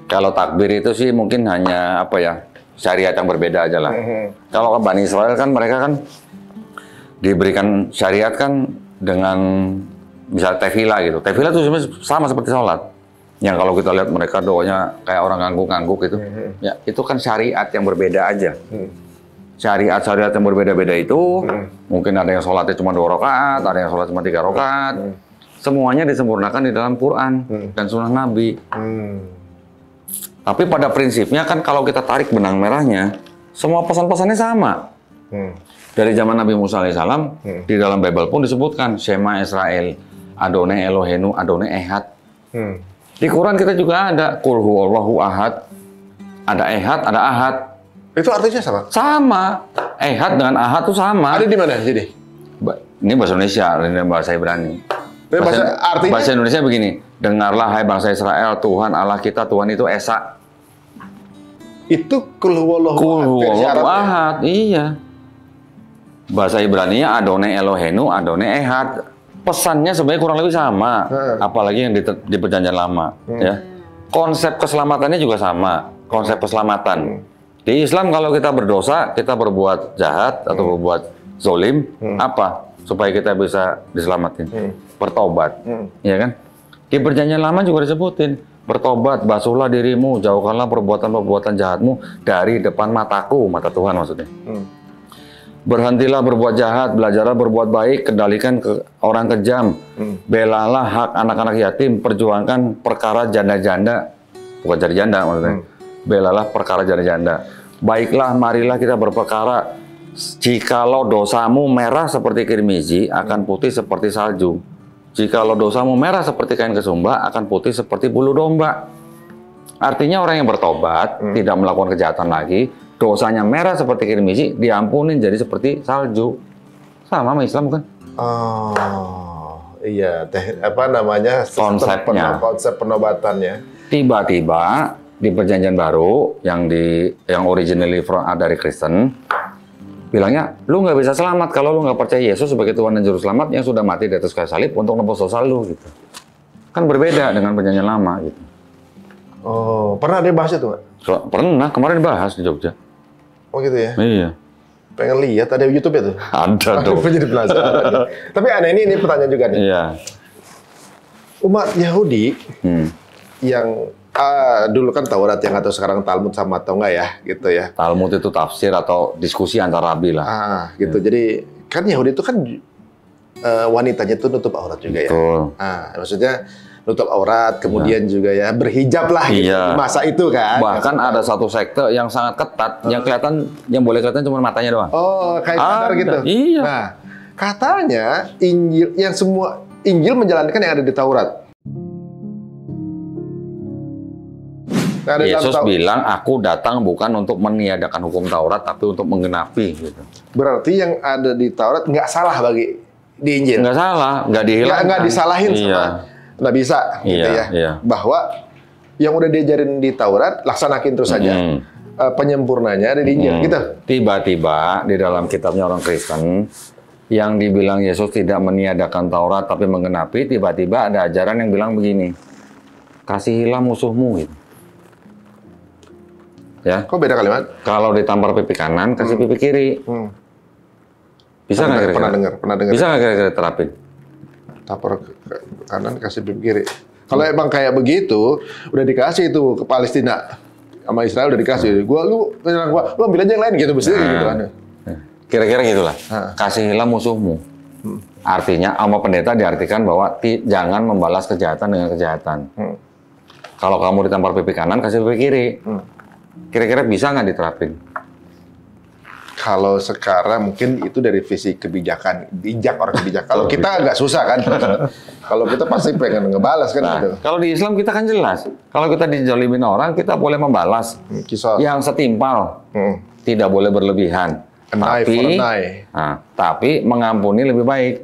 Kalau takbir itu sih mungkin hanya apa ya? syariat yang berbeda aja lah. hmm, hmm. Kalau ke Bani Israel kan mereka kan diberikan syariat kan dengan misalnya tevila gitu. Tevila itu sebenarnya sama seperti sholat. Yang kalau kita lihat mereka doanya kayak orang ngangguk-ngangguk gitu. hmm, hmm. Ya, itu kan syariat yang berbeda aja. hmm syariat-syariat yang berbeda-beda itu, hmm. mungkin ada yang sholatnya cuma dua rakaat, ada yang sholat cuma tiga rakaat, hmm. semuanya disempurnakan di dalam Quran hmm. dan Sunnah Nabi. Hmm. Tapi pada prinsipnya kan kalau kita tarik benang merahnya, semua pesan-pesannya sama. Hmm. Dari zaman Nabi Musa alaihissalam hmm. di dalam Bible pun disebutkan Shema Israel, Adonai Elohenu, Adonai Ehad. Hmm. Di Quran kita juga ada Kulhu Allahu Ahad, ada Ehad, ada Ahad. Itu artinya sama? Sama. Ehad eh, dengan ahad itu sama. Ada di mana jadi? Ini bahasa Indonesia, ini bahasa Ibrani. Bahasa, bahasa, artinya? bahasa Indonesia begini, dengarlah hai bangsa Israel, Tuhan Allah kita, Tuhan itu Esa. Itu kulhuwallahu ya? Kul ahad. iya. Bahasa Ibrani-nya Adonai Elohenu, Adone Ehad. Pesannya sebenarnya kurang lebih sama, hmm. apalagi yang di, di perjanjian lama. Hmm. ya. Konsep keselamatannya juga sama, konsep keselamatan. Hmm di Islam kalau kita berdosa, kita berbuat jahat atau hmm. berbuat zolim, hmm. apa supaya kita bisa diselamatin? Hmm. Bertobat, hmm. ya kan? Di perjanjian lama juga disebutin bertobat, basuhlah dirimu, jauhkanlah perbuatan-perbuatan jahatmu dari depan mataku, mata Tuhan maksudnya. Hmm. Berhentilah berbuat jahat, belajarlah berbuat baik, kendalikan ke orang kejam, hmm. belalah hak anak-anak yatim, perjuangkan perkara janda-janda, bukan cari janda maksudnya. Hmm belalah perkara janda-janda. Baiklah, marilah kita berperkara. Jikalau dosamu merah seperti kirmizi, akan putih seperti salju. Jikalau dosamu merah seperti kain kesumba, akan putih seperti bulu domba. Artinya orang yang bertobat, hmm. tidak melakukan kejahatan lagi, dosanya merah seperti kirmizi, diampuni jadi seperti salju. Sama sama Islam kan? Oh, iya. Teh, apa namanya? Konsepnya. konsep penobatannya. Tiba-tiba di perjanjian baru yang di yang originally from uh, dari Kristen bilangnya lu nggak bisa selamat kalau lu nggak percaya Yesus sebagai Tuhan dan Juru Selamat yang sudah mati di atas kayu salib untuk nebus dosa lu gitu kan berbeda dengan perjanjian lama gitu oh pernah dia bahas itu pak pernah kemarin bahas di Jogja oh gitu ya iya pengen lihat ada YouTube ya tuh ada tuh jadi tapi aneh ini ini pertanyaan juga nih iya. umat Yahudi hmm. yang Uh, dulu kan Taurat yang atau sekarang Talmud sama atau enggak ya gitu ya. Talmud itu tafsir atau diskusi antara rabi lah. Ah, gitu. Ya. Jadi kan Yahudi itu kan uh, wanitanya itu nutup aurat juga ya. Betul. ya. Ah, maksudnya nutup aurat, kemudian ya. juga ya berhijab lah gitu, iya. masa itu kan. Bahkan ada satu sektor yang sangat ketat, hmm. yang kelihatan, yang boleh kelihatan cuma matanya doang. Oh, kayak sadar gitu. Iya. Nah, katanya Injil yang semua Injil menjalankan yang ada di Taurat. Karena Yesus tahu. bilang, aku datang bukan untuk meniadakan hukum Taurat, tapi untuk menggenapi. Gitu. Berarti yang ada di Taurat nggak salah bagi di Injil. Nggak salah, nggak dihilangkan. Nggak disalahin iya. sama nggak bisa, gitu iya, ya. Iya. Bahwa yang udah diajarin di Taurat, laksanakin terus saja. Mm. penyempurnanya ada di Injil, mm. gitu. Tiba-tiba di dalam kitabnya orang Kristen, yang dibilang Yesus tidak meniadakan Taurat tapi menggenapi, tiba-tiba ada ajaran yang bilang begini, kasihilah musuhmu gitu ya. Kok beda kalimat? Kalau ditampar pipi kanan, kasih hmm. pipi kiri. Hmm. Bisa nggak kira-kira? Pernah dengar, pernah dengar. Bisa nggak kira-kira terapin? Tampar kanan, kasih pipi kiri. Kalau emang kayak begitu, udah dikasih itu ke Palestina sama Israel udah dikasih. Hmm. Gua lu nyerang gua, lu ambil aja yang lain gitu mesti nah. gitu kan. Nah. Kira-kira gitulah. Hmm. Nah. Kasihilah musuhmu. Hmm. Artinya sama pendeta diartikan bahwa ti, jangan membalas kejahatan dengan kejahatan. Hmm. Kalau kamu ditampar pipi kanan, kasih pipi kiri. Hmm Kira-kira bisa nggak diterapin? Kalau sekarang mungkin itu dari visi kebijakan, bijak orang kebijakan. Kalau oh, kita agak susah kan. kalau kita pasti pengen ngebalas kan. Nah, gitu. Kalau di Islam kita kan jelas. Kalau kita dijolimin orang, kita boleh membalas. Hmm, kisah. Yang setimpal. Hmm. Tidak boleh berlebihan. An tapi, nah, tapi mengampuni lebih baik.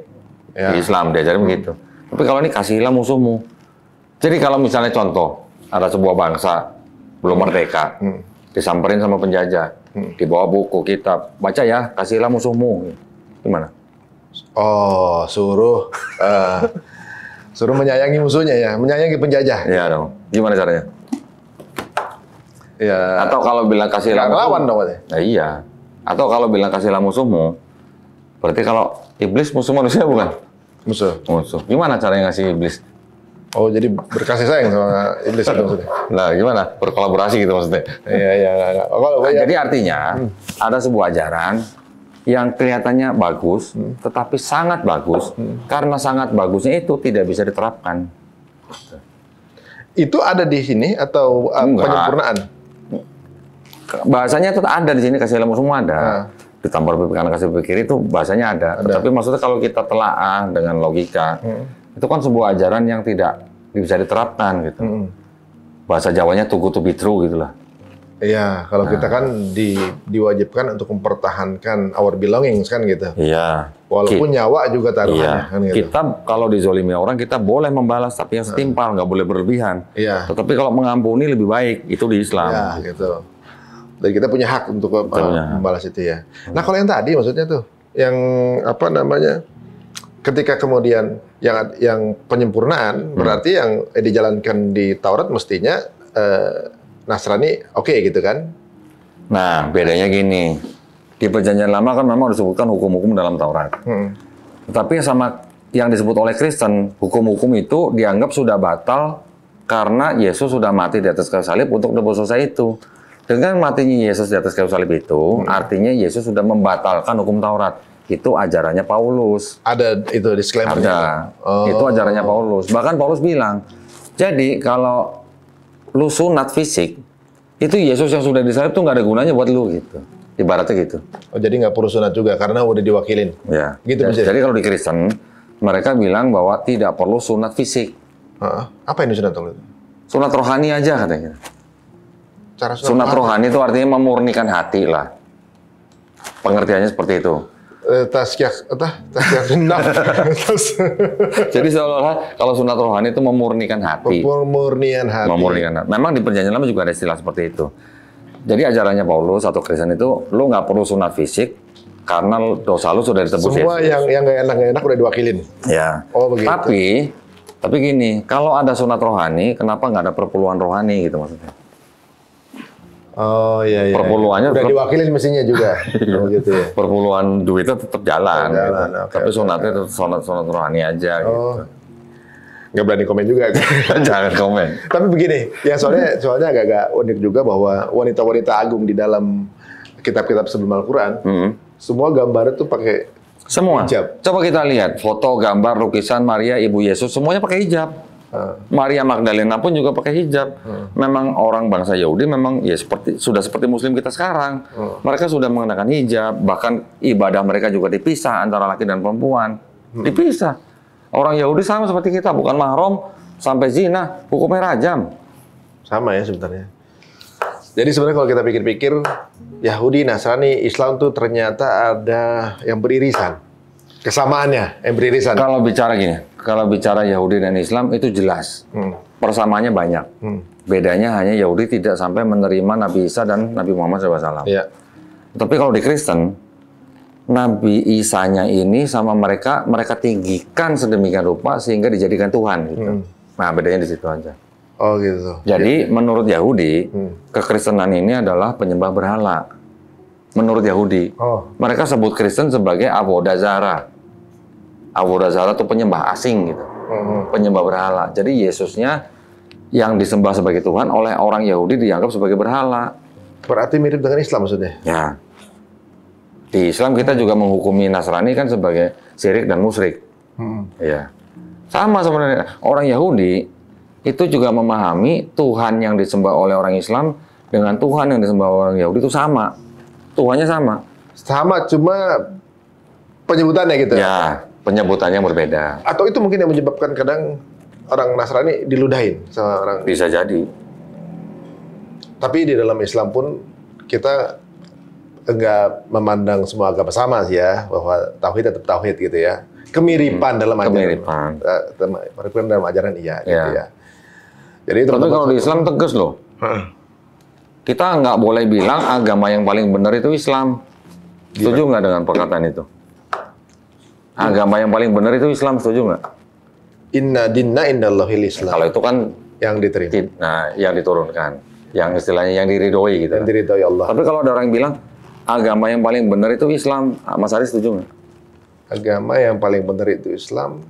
Ya. Di Islam diajarin hmm. begitu. Tapi kalau ini kasihlah musuhmu. Jadi kalau misalnya contoh, ada sebuah bangsa belum merdeka. Hmm. Disamperin sama penjajah, hmm. dibawa buku, kitab, baca ya, kasihlah musuhmu. Gimana? Oh, suruh uh, suruh menyayangi musuhnya ya, menyayangi penjajah. Iya dong. Gimana caranya? Ya. Atau kalau bilang kasihlah lawan dong nah, iya. Atau kalau bilang kasihlah musuhmu, berarti kalau iblis musuh manusia bukan? Musuh. Musuh. Gimana caranya ngasih iblis? Oh jadi berkasih sayang sama iblis itu maksudnya? Nah gimana berkolaborasi gitu maksudnya? Iya iya. nah, jadi artinya hmm. ada sebuah ajaran yang kelihatannya bagus, hmm. tetapi sangat bagus hmm. karena sangat bagusnya itu tidak bisa diterapkan. Itu ada di sini atau uh, Enggak. penyempurnaan? Bahasanya itu ada di sini kasih ilmu semua ada. Nah. Ditambah pikiran kasih pikir itu bahasanya ada. ada. Tetapi maksudnya kalau kita telaah dengan logika. Hmm itu kan sebuah ajaran yang tidak bisa diterapkan gitu. Mm. Bahasa Jawanya tugu to be true gitu lah. Iya, kalau nah. kita kan di, diwajibkan untuk mempertahankan our belongings kan gitu. Iya. Walaupun kita, nyawa juga taruhannya iya. kan gitu. Kita kalau dizolimi orang kita boleh membalas tapi yang nah. setimpal nggak nah. boleh berlebihan. Iya. Tetapi kalau mengampuni lebih baik itu di Islam. Iya gitu. jadi kita punya hak untuk uh, membalas itu ya. Hmm. Nah kalau yang tadi maksudnya tuh yang apa namanya ketika kemudian yang yang penyempurnaan hmm. berarti yang eh, dijalankan di Taurat mestinya eh, Nasrani oke okay, gitu kan? Nah bedanya gini di Perjanjian Lama kan memang disebutkan hukum-hukum dalam Taurat, hmm. tapi sama yang disebut oleh Kristen hukum-hukum itu dianggap sudah batal karena Yesus sudah mati di atas kayu salib untuk debu dosa itu. Dengan matinya Yesus di atas kayu salib itu, hmm. artinya Yesus sudah membatalkan hukum Taurat itu ajarannya Paulus. Ada itu disclaimer. Ada. Oh. Itu ajarannya Paulus. Bahkan Paulus bilang, jadi kalau lu sunat fisik, itu Yesus yang sudah disalib tuh nggak ada gunanya buat lu gitu. Ibaratnya gitu. Oh, jadi nggak perlu sunat juga karena udah diwakilin. Ya. Gitu jadi, ya, jadi kalau di Kristen mereka bilang bahwa tidak perlu sunat fisik. Uh, apa ini sunat itu? Sunat rohani aja katanya. Gitu. Cara sunat, sunat rohani itu artinya memurnikan hati lah. Pengertiannya seperti itu. Eh, tazkiyah apa tazkiyah naf. Jadi seolah-olah kalau sunat rohani itu memurnikan hati. Memurnikan hati. Memurnikan hati. Memang di perjanjian lama juga ada istilah seperti itu. Jadi ajarannya Paulus atau Kristen itu lu nggak perlu sunat fisik karena dosa lu sudah ditebus Semua Yesus. yang yang gak enak gak enak udah diwakilin. Ya. Oh begitu. Tapi tapi gini, kalau ada sunat rohani, kenapa nggak ada perpuluhan rohani gitu maksudnya? Oh iya, iya iya. Perpuluhannya udah tetap, diwakilin mesinnya juga. iya. Oh, gitu ya. Perpuluhan duitnya tetap jalan. Tetap jalan gitu. okay, Tapi okay, sunatnya okay. sunat sunat rohani aja oh. gitu. Gak berani komen juga. Jangan komen. Tapi begini, ya soalnya soalnya agak-agak unik juga bahwa wanita-wanita agung di dalam kitab-kitab sebelum Al-Qur'an, mm -hmm. semua gambarnya tuh pakai semua. Hijab. Coba kita lihat foto, gambar, lukisan Maria, Ibu Yesus, semuanya pakai hijab. Maria Magdalena pun juga pakai hijab. Hmm. Memang orang bangsa Yahudi memang ya seperti sudah seperti Muslim kita sekarang. Hmm. Mereka sudah mengenakan hijab, bahkan ibadah mereka juga dipisah antara laki dan perempuan. Hmm. Dipisah. Orang Yahudi sama seperti kita, bukan mahram sampai zina, hukumnya rajam. Sama ya sebenarnya. Jadi sebenarnya kalau kita pikir-pikir, Yahudi, Nasrani, Islam tuh ternyata ada yang beririsan. Kesamaannya, yang beririsan. Kalau bicara gini, kalau bicara Yahudi dan Islam itu jelas hmm. persamaannya banyak. Hmm. Bedanya hanya Yahudi tidak sampai menerima Nabi Isa dan Nabi Muhammad SAW. Ya. Tapi kalau di Kristen, Nabi Isanya ini sama mereka mereka tinggikan sedemikian rupa sehingga dijadikan Tuhan. Gitu. Hmm. Nah bedanya di situ aja. Oh gitu. Jadi iya. menurut Yahudi hmm. kekristenan ini adalah penyembah berhala. Menurut Yahudi, oh. mereka sebut Kristen sebagai Abu Dazara Awurazara itu penyembah asing gitu. Hmm. Penyembah berhala. Jadi Yesusnya yang disembah sebagai Tuhan oleh orang Yahudi dianggap sebagai berhala. Berarti mirip dengan Islam maksudnya? Ya. Di Islam kita juga menghukumi Nasrani kan sebagai syirik dan musyrik. Hmm. Ya. Sama sebenarnya. Orang Yahudi itu juga memahami Tuhan yang disembah oleh orang Islam dengan Tuhan yang disembah oleh orang Yahudi itu sama. Tuhannya sama. Sama, cuma penyebutannya gitu. Ya, penyebutannya berbeda. Atau itu mungkin yang menyebabkan kadang orang Nasrani diludahin sama orang. Bisa jadi. Tapi di dalam Islam pun kita enggak memandang semua agama sama sih ya, bahwa tauhid tetap tauhid gitu ya. Kemiripan hmm, dalam ajaran. Kemiripan. Eh, dalam ajaran iya gitu ya. ya. Jadi teman -teman kalau di Islam tegas loh. Kita nggak boleh bilang agama yang paling benar itu Islam. Iya. Setuju nggak dengan perkataan itu? Agama yang paling benar itu Islam, setuju nggak? Inna dinna inna Islam. Kalau itu kan yang diterima. Nah, yang diturunkan. Yang istilahnya yang diridhoi gitu. Yang kan. diridhoi Allah. Tapi kalau ada orang yang bilang agama yang paling benar itu Islam, ah, Mas Ari setuju nggak? Agama yang paling benar itu Islam.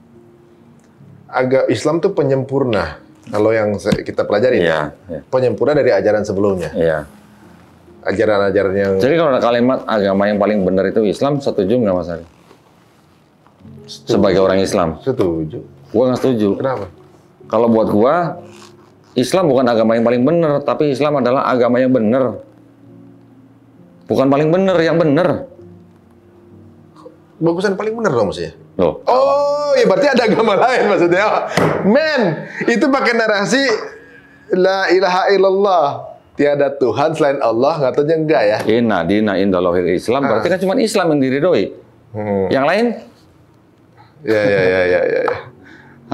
Agak Islam tuh penyempurna. Kalau yang kita pelajari, ya, ya. penyempurna dari ajaran sebelumnya. Iya ajaran-ajaran yang. Jadi kalau ada kalimat agama yang paling benar itu Islam, setuju nggak Mas Ari? Setuju. sebagai orang Islam. Setuju. Gua nggak setuju. Kenapa? Kalau buat gua, Islam bukan agama yang paling benar, tapi Islam adalah agama yang benar. Bukan paling benar, yang benar. Bagusan paling benar dong sih. Loh. Oh, ya berarti ada agama lain maksudnya. Oh, men, itu pakai narasi la ilaha illallah. Tiada Tuhan selain Allah, nggak tahu enggak ya? Inna dina indallahil Islam, berarti ah. kan cuma Islam yang diridoi. Hmm. Yang lain Ya ya ya ya ya.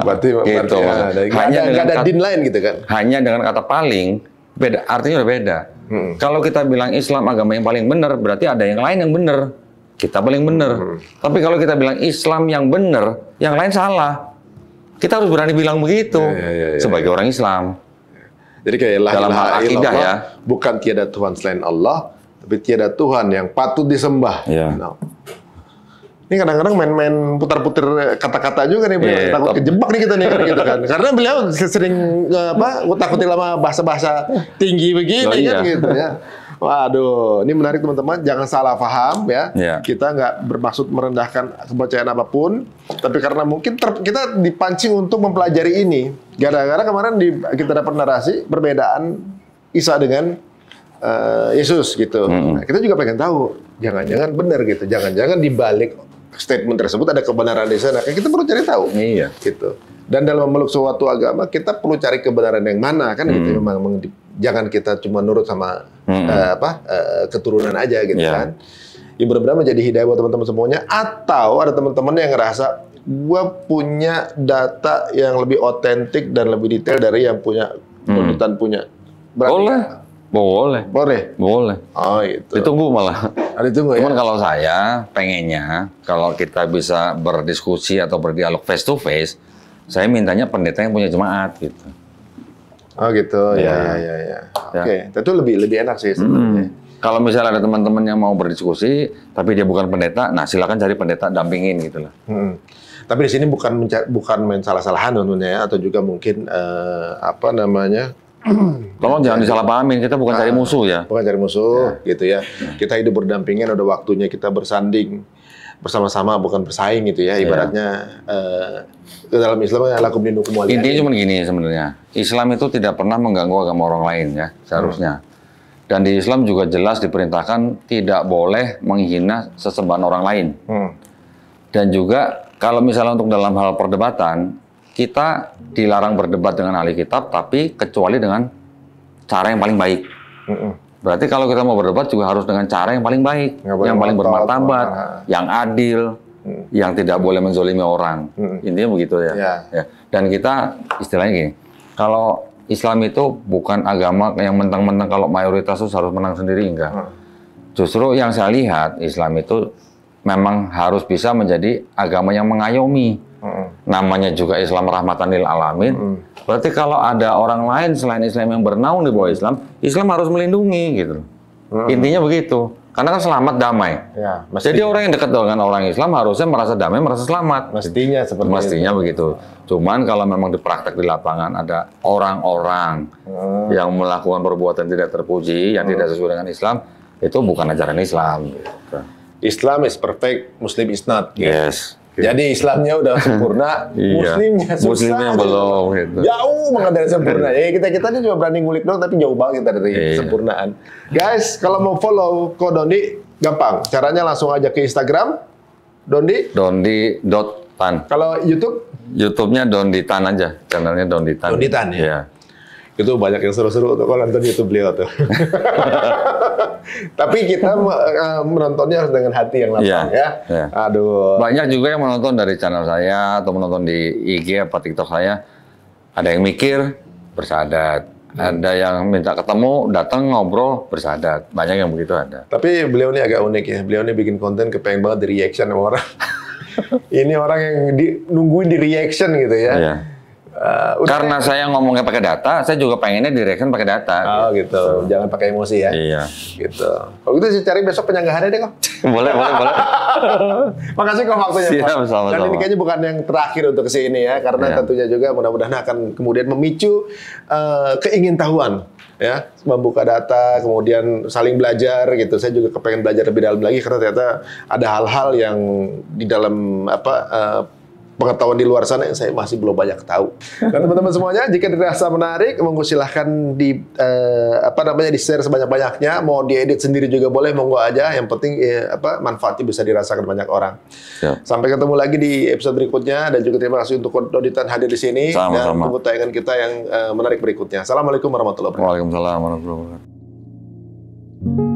Berarti gitu. Ya, ada, hanya ada, dengan ada din lain gitu kan. Hanya dengan kata paling beda artinya udah beda. Hmm. Kalau kita bilang Islam agama yang paling benar, berarti ada yang lain yang benar. Kita paling benar. Hmm. Tapi kalau kita bilang Islam yang benar, yang lain salah. Kita harus berani bilang begitu ya, ya, ya, sebagai orang Islam. Jadi kayak lah dalam hal akidah ya, bukan tiada Tuhan selain Allah, tapi tiada Tuhan yang patut disembah. Ya. No ini kadang-kadang main-main putar-putar kata-kata juga nih, yeah, iya, takut top. kejebak nih kita nih kan gitu kan. Karena beliau sering eh, apa, takutin lama bahasa-bahasa tinggi begini oh, kan, iya. kan gitu ya. Waduh, ini menarik teman-teman. Jangan salah paham ya. Yeah. Kita nggak bermaksud merendahkan kepercayaan apapun, tapi karena mungkin ter, kita dipancing untuk mempelajari ini. Gara-gara kemarin di, kita dapat narasi perbedaan Isa dengan uh, Yesus gitu. -hmm. nah, kita juga pengen tahu, jangan-jangan benar gitu, jangan-jangan dibalik statement tersebut ada kebenaran di sana. Kan kita perlu cari tahu. Iya. Gitu. Dan dalam memeluk suatu agama kita perlu cari kebenaran yang mana kan gitu. hmm. gitu memang jangan kita cuma nurut sama hmm. uh, apa uh, keturunan aja gitu yeah. kan. Ya benar-benar menjadi hidayah buat teman-teman semuanya atau ada teman-teman yang ngerasa gue punya data yang lebih otentik dan lebih detail dari yang punya hmm. tuntutan hmm. punya. Berarti boleh. Boleh. Boleh. Boleh. Oh, itu. Ditunggu malah. Ada tunggu Cuman ya. kalau saya pengennya kalau kita bisa berdiskusi atau berdialog face to face, saya mintanya pendeta yang punya jemaat gitu. Oh gitu, ya ya ya. ya. ya. ya. Oke, ya. itu lebih lebih enak sih hmm. sebenarnya. Hmm. Kalau misalnya ada teman-teman yang mau berdiskusi, tapi dia bukan pendeta, nah silakan cari pendeta dampingin gitu lah. Hmm. Tapi di sini bukan bukan main salah-salahan tentunya ya, atau juga mungkin eh, apa namanya Tolong jangan disalahpahamin, kita bukan nah, cari ah, musuh ya. Bukan cari musuh, ya. gitu ya. Kita hidup berdampingan, udah waktunya kita bersanding bersama-sama, bukan bersaing gitu ya. Iya. Ibaratnya ya. Uh, dalam Islam ya, lakum dinukum waliyah. Intinya cuma gini sebenarnya. Islam itu tidak pernah mengganggu agama orang lain ya, seharusnya. Hmm. Dan di Islam juga jelas diperintahkan tidak boleh menghina sesembahan orang lain. Hmm. Dan juga kalau misalnya untuk dalam hal perdebatan, kita dilarang berdebat dengan ahli kitab, tapi kecuali dengan cara yang paling baik. Mm-mm. Berarti kalau kita mau berdebat juga harus dengan cara yang paling baik, yang paling bermartabat, nah. yang adil, mm. yang tidak boleh menzolimi orang. Mm. Intinya begitu ya. Yeah. ya. Dan kita istilahnya gini, kalau Islam itu bukan agama yang mentang-mentang kalau mayoritas itu harus menang sendiri enggak. Mm. Justru yang saya lihat Islam itu memang harus bisa menjadi agama yang mengayomi namanya juga Islam rahmatan lil alamin. Hmm. Berarti kalau ada orang lain selain Islam yang bernaung di bawah Islam, Islam harus melindungi gitu. Hmm. Intinya begitu. Karena kan selamat damai. Ya, Jadi orang yang dekat dengan orang Islam harusnya merasa damai, merasa selamat. Mestinya seperti Mestinya itu. begitu. Cuman kalau memang dipraktek di lapangan ada orang-orang hmm. yang melakukan perbuatan tidak terpuji, yang hmm. tidak sesuai dengan Islam, itu bukan ajaran Islam. Gitu. Islam is perfect, Muslim is not. Gitu. Yes. Okay. Jadi Islamnya udah sempurna, iya. Muslimnya susah. Muslimnya belum. Gitu. Jauh banget dari sempurna. Iya. Ya kita kita ini cuma berani ngulik dong, tapi jauh banget dari yeah. kesempurnaan. Guys, kalau mau follow Ko Dondi, gampang. Caranya langsung aja ke Instagram, Dondi. Dondi dot tan. Kalau YouTube? YouTube-nya Dondi Tan aja, channelnya Dondi Tan. Dondi Tan ya. Yeah itu banyak yang seru-seru untuk kalau nonton YouTube beliau tuh. Tapi kita eh, menontonnya harus dengan hati yang lapang iya, ya. ya. ya. Aduh. Banyak juga yang menonton dari channel saya atau menonton di IG atau TikTok saya. Ada yang mikir bersadat, hmm. ada yang minta ketemu, datang ngobrol bersadat. Banyak yang begitu ada. Tapi beliau ini agak unik ya. Beliau ini bikin konten kepengen banget di reaction sama orang. ini orang yang di, nungguin di reaction gitu ya. Yeah Uh, Karena saya ngomongnya pakai data, saya juga pengennya direction pakai data. Oh gitu. gitu. Jangan pakai emosi ya. Iya. Gitu. Kalau gitu saya cari besok penyanggahannya deh kok. boleh, boleh, boleh. Makasih kok waktunya. Siap, sama-sama. Dan ini kayaknya bukan yang terakhir untuk sini ya, karena iya. tentunya juga mudah-mudahan akan kemudian memicu uh, keingintahuan ya membuka data kemudian saling belajar gitu saya juga kepengen belajar lebih dalam lagi karena ternyata ada hal-hal yang di dalam apa uh, pengetahuan di luar sana yang saya masih belum banyak tahu. Dan nah, teman-teman semuanya, jika dirasa menarik, monggo silahkan di eh, apa namanya di share sebanyak-banyaknya. Mau diedit sendiri juga boleh, monggo aja. Yang penting eh, apa manfaatnya bisa dirasakan banyak orang. Ya. Sampai ketemu lagi di episode berikutnya dan juga terima kasih untuk Doditan hadir di sini Sama -sama. dan tunggu tayangan kita yang eh, menarik berikutnya. Assalamualaikum warahmatullahi wabarakatuh. Waalaikumsalam warahmatullahi wabarakatuh.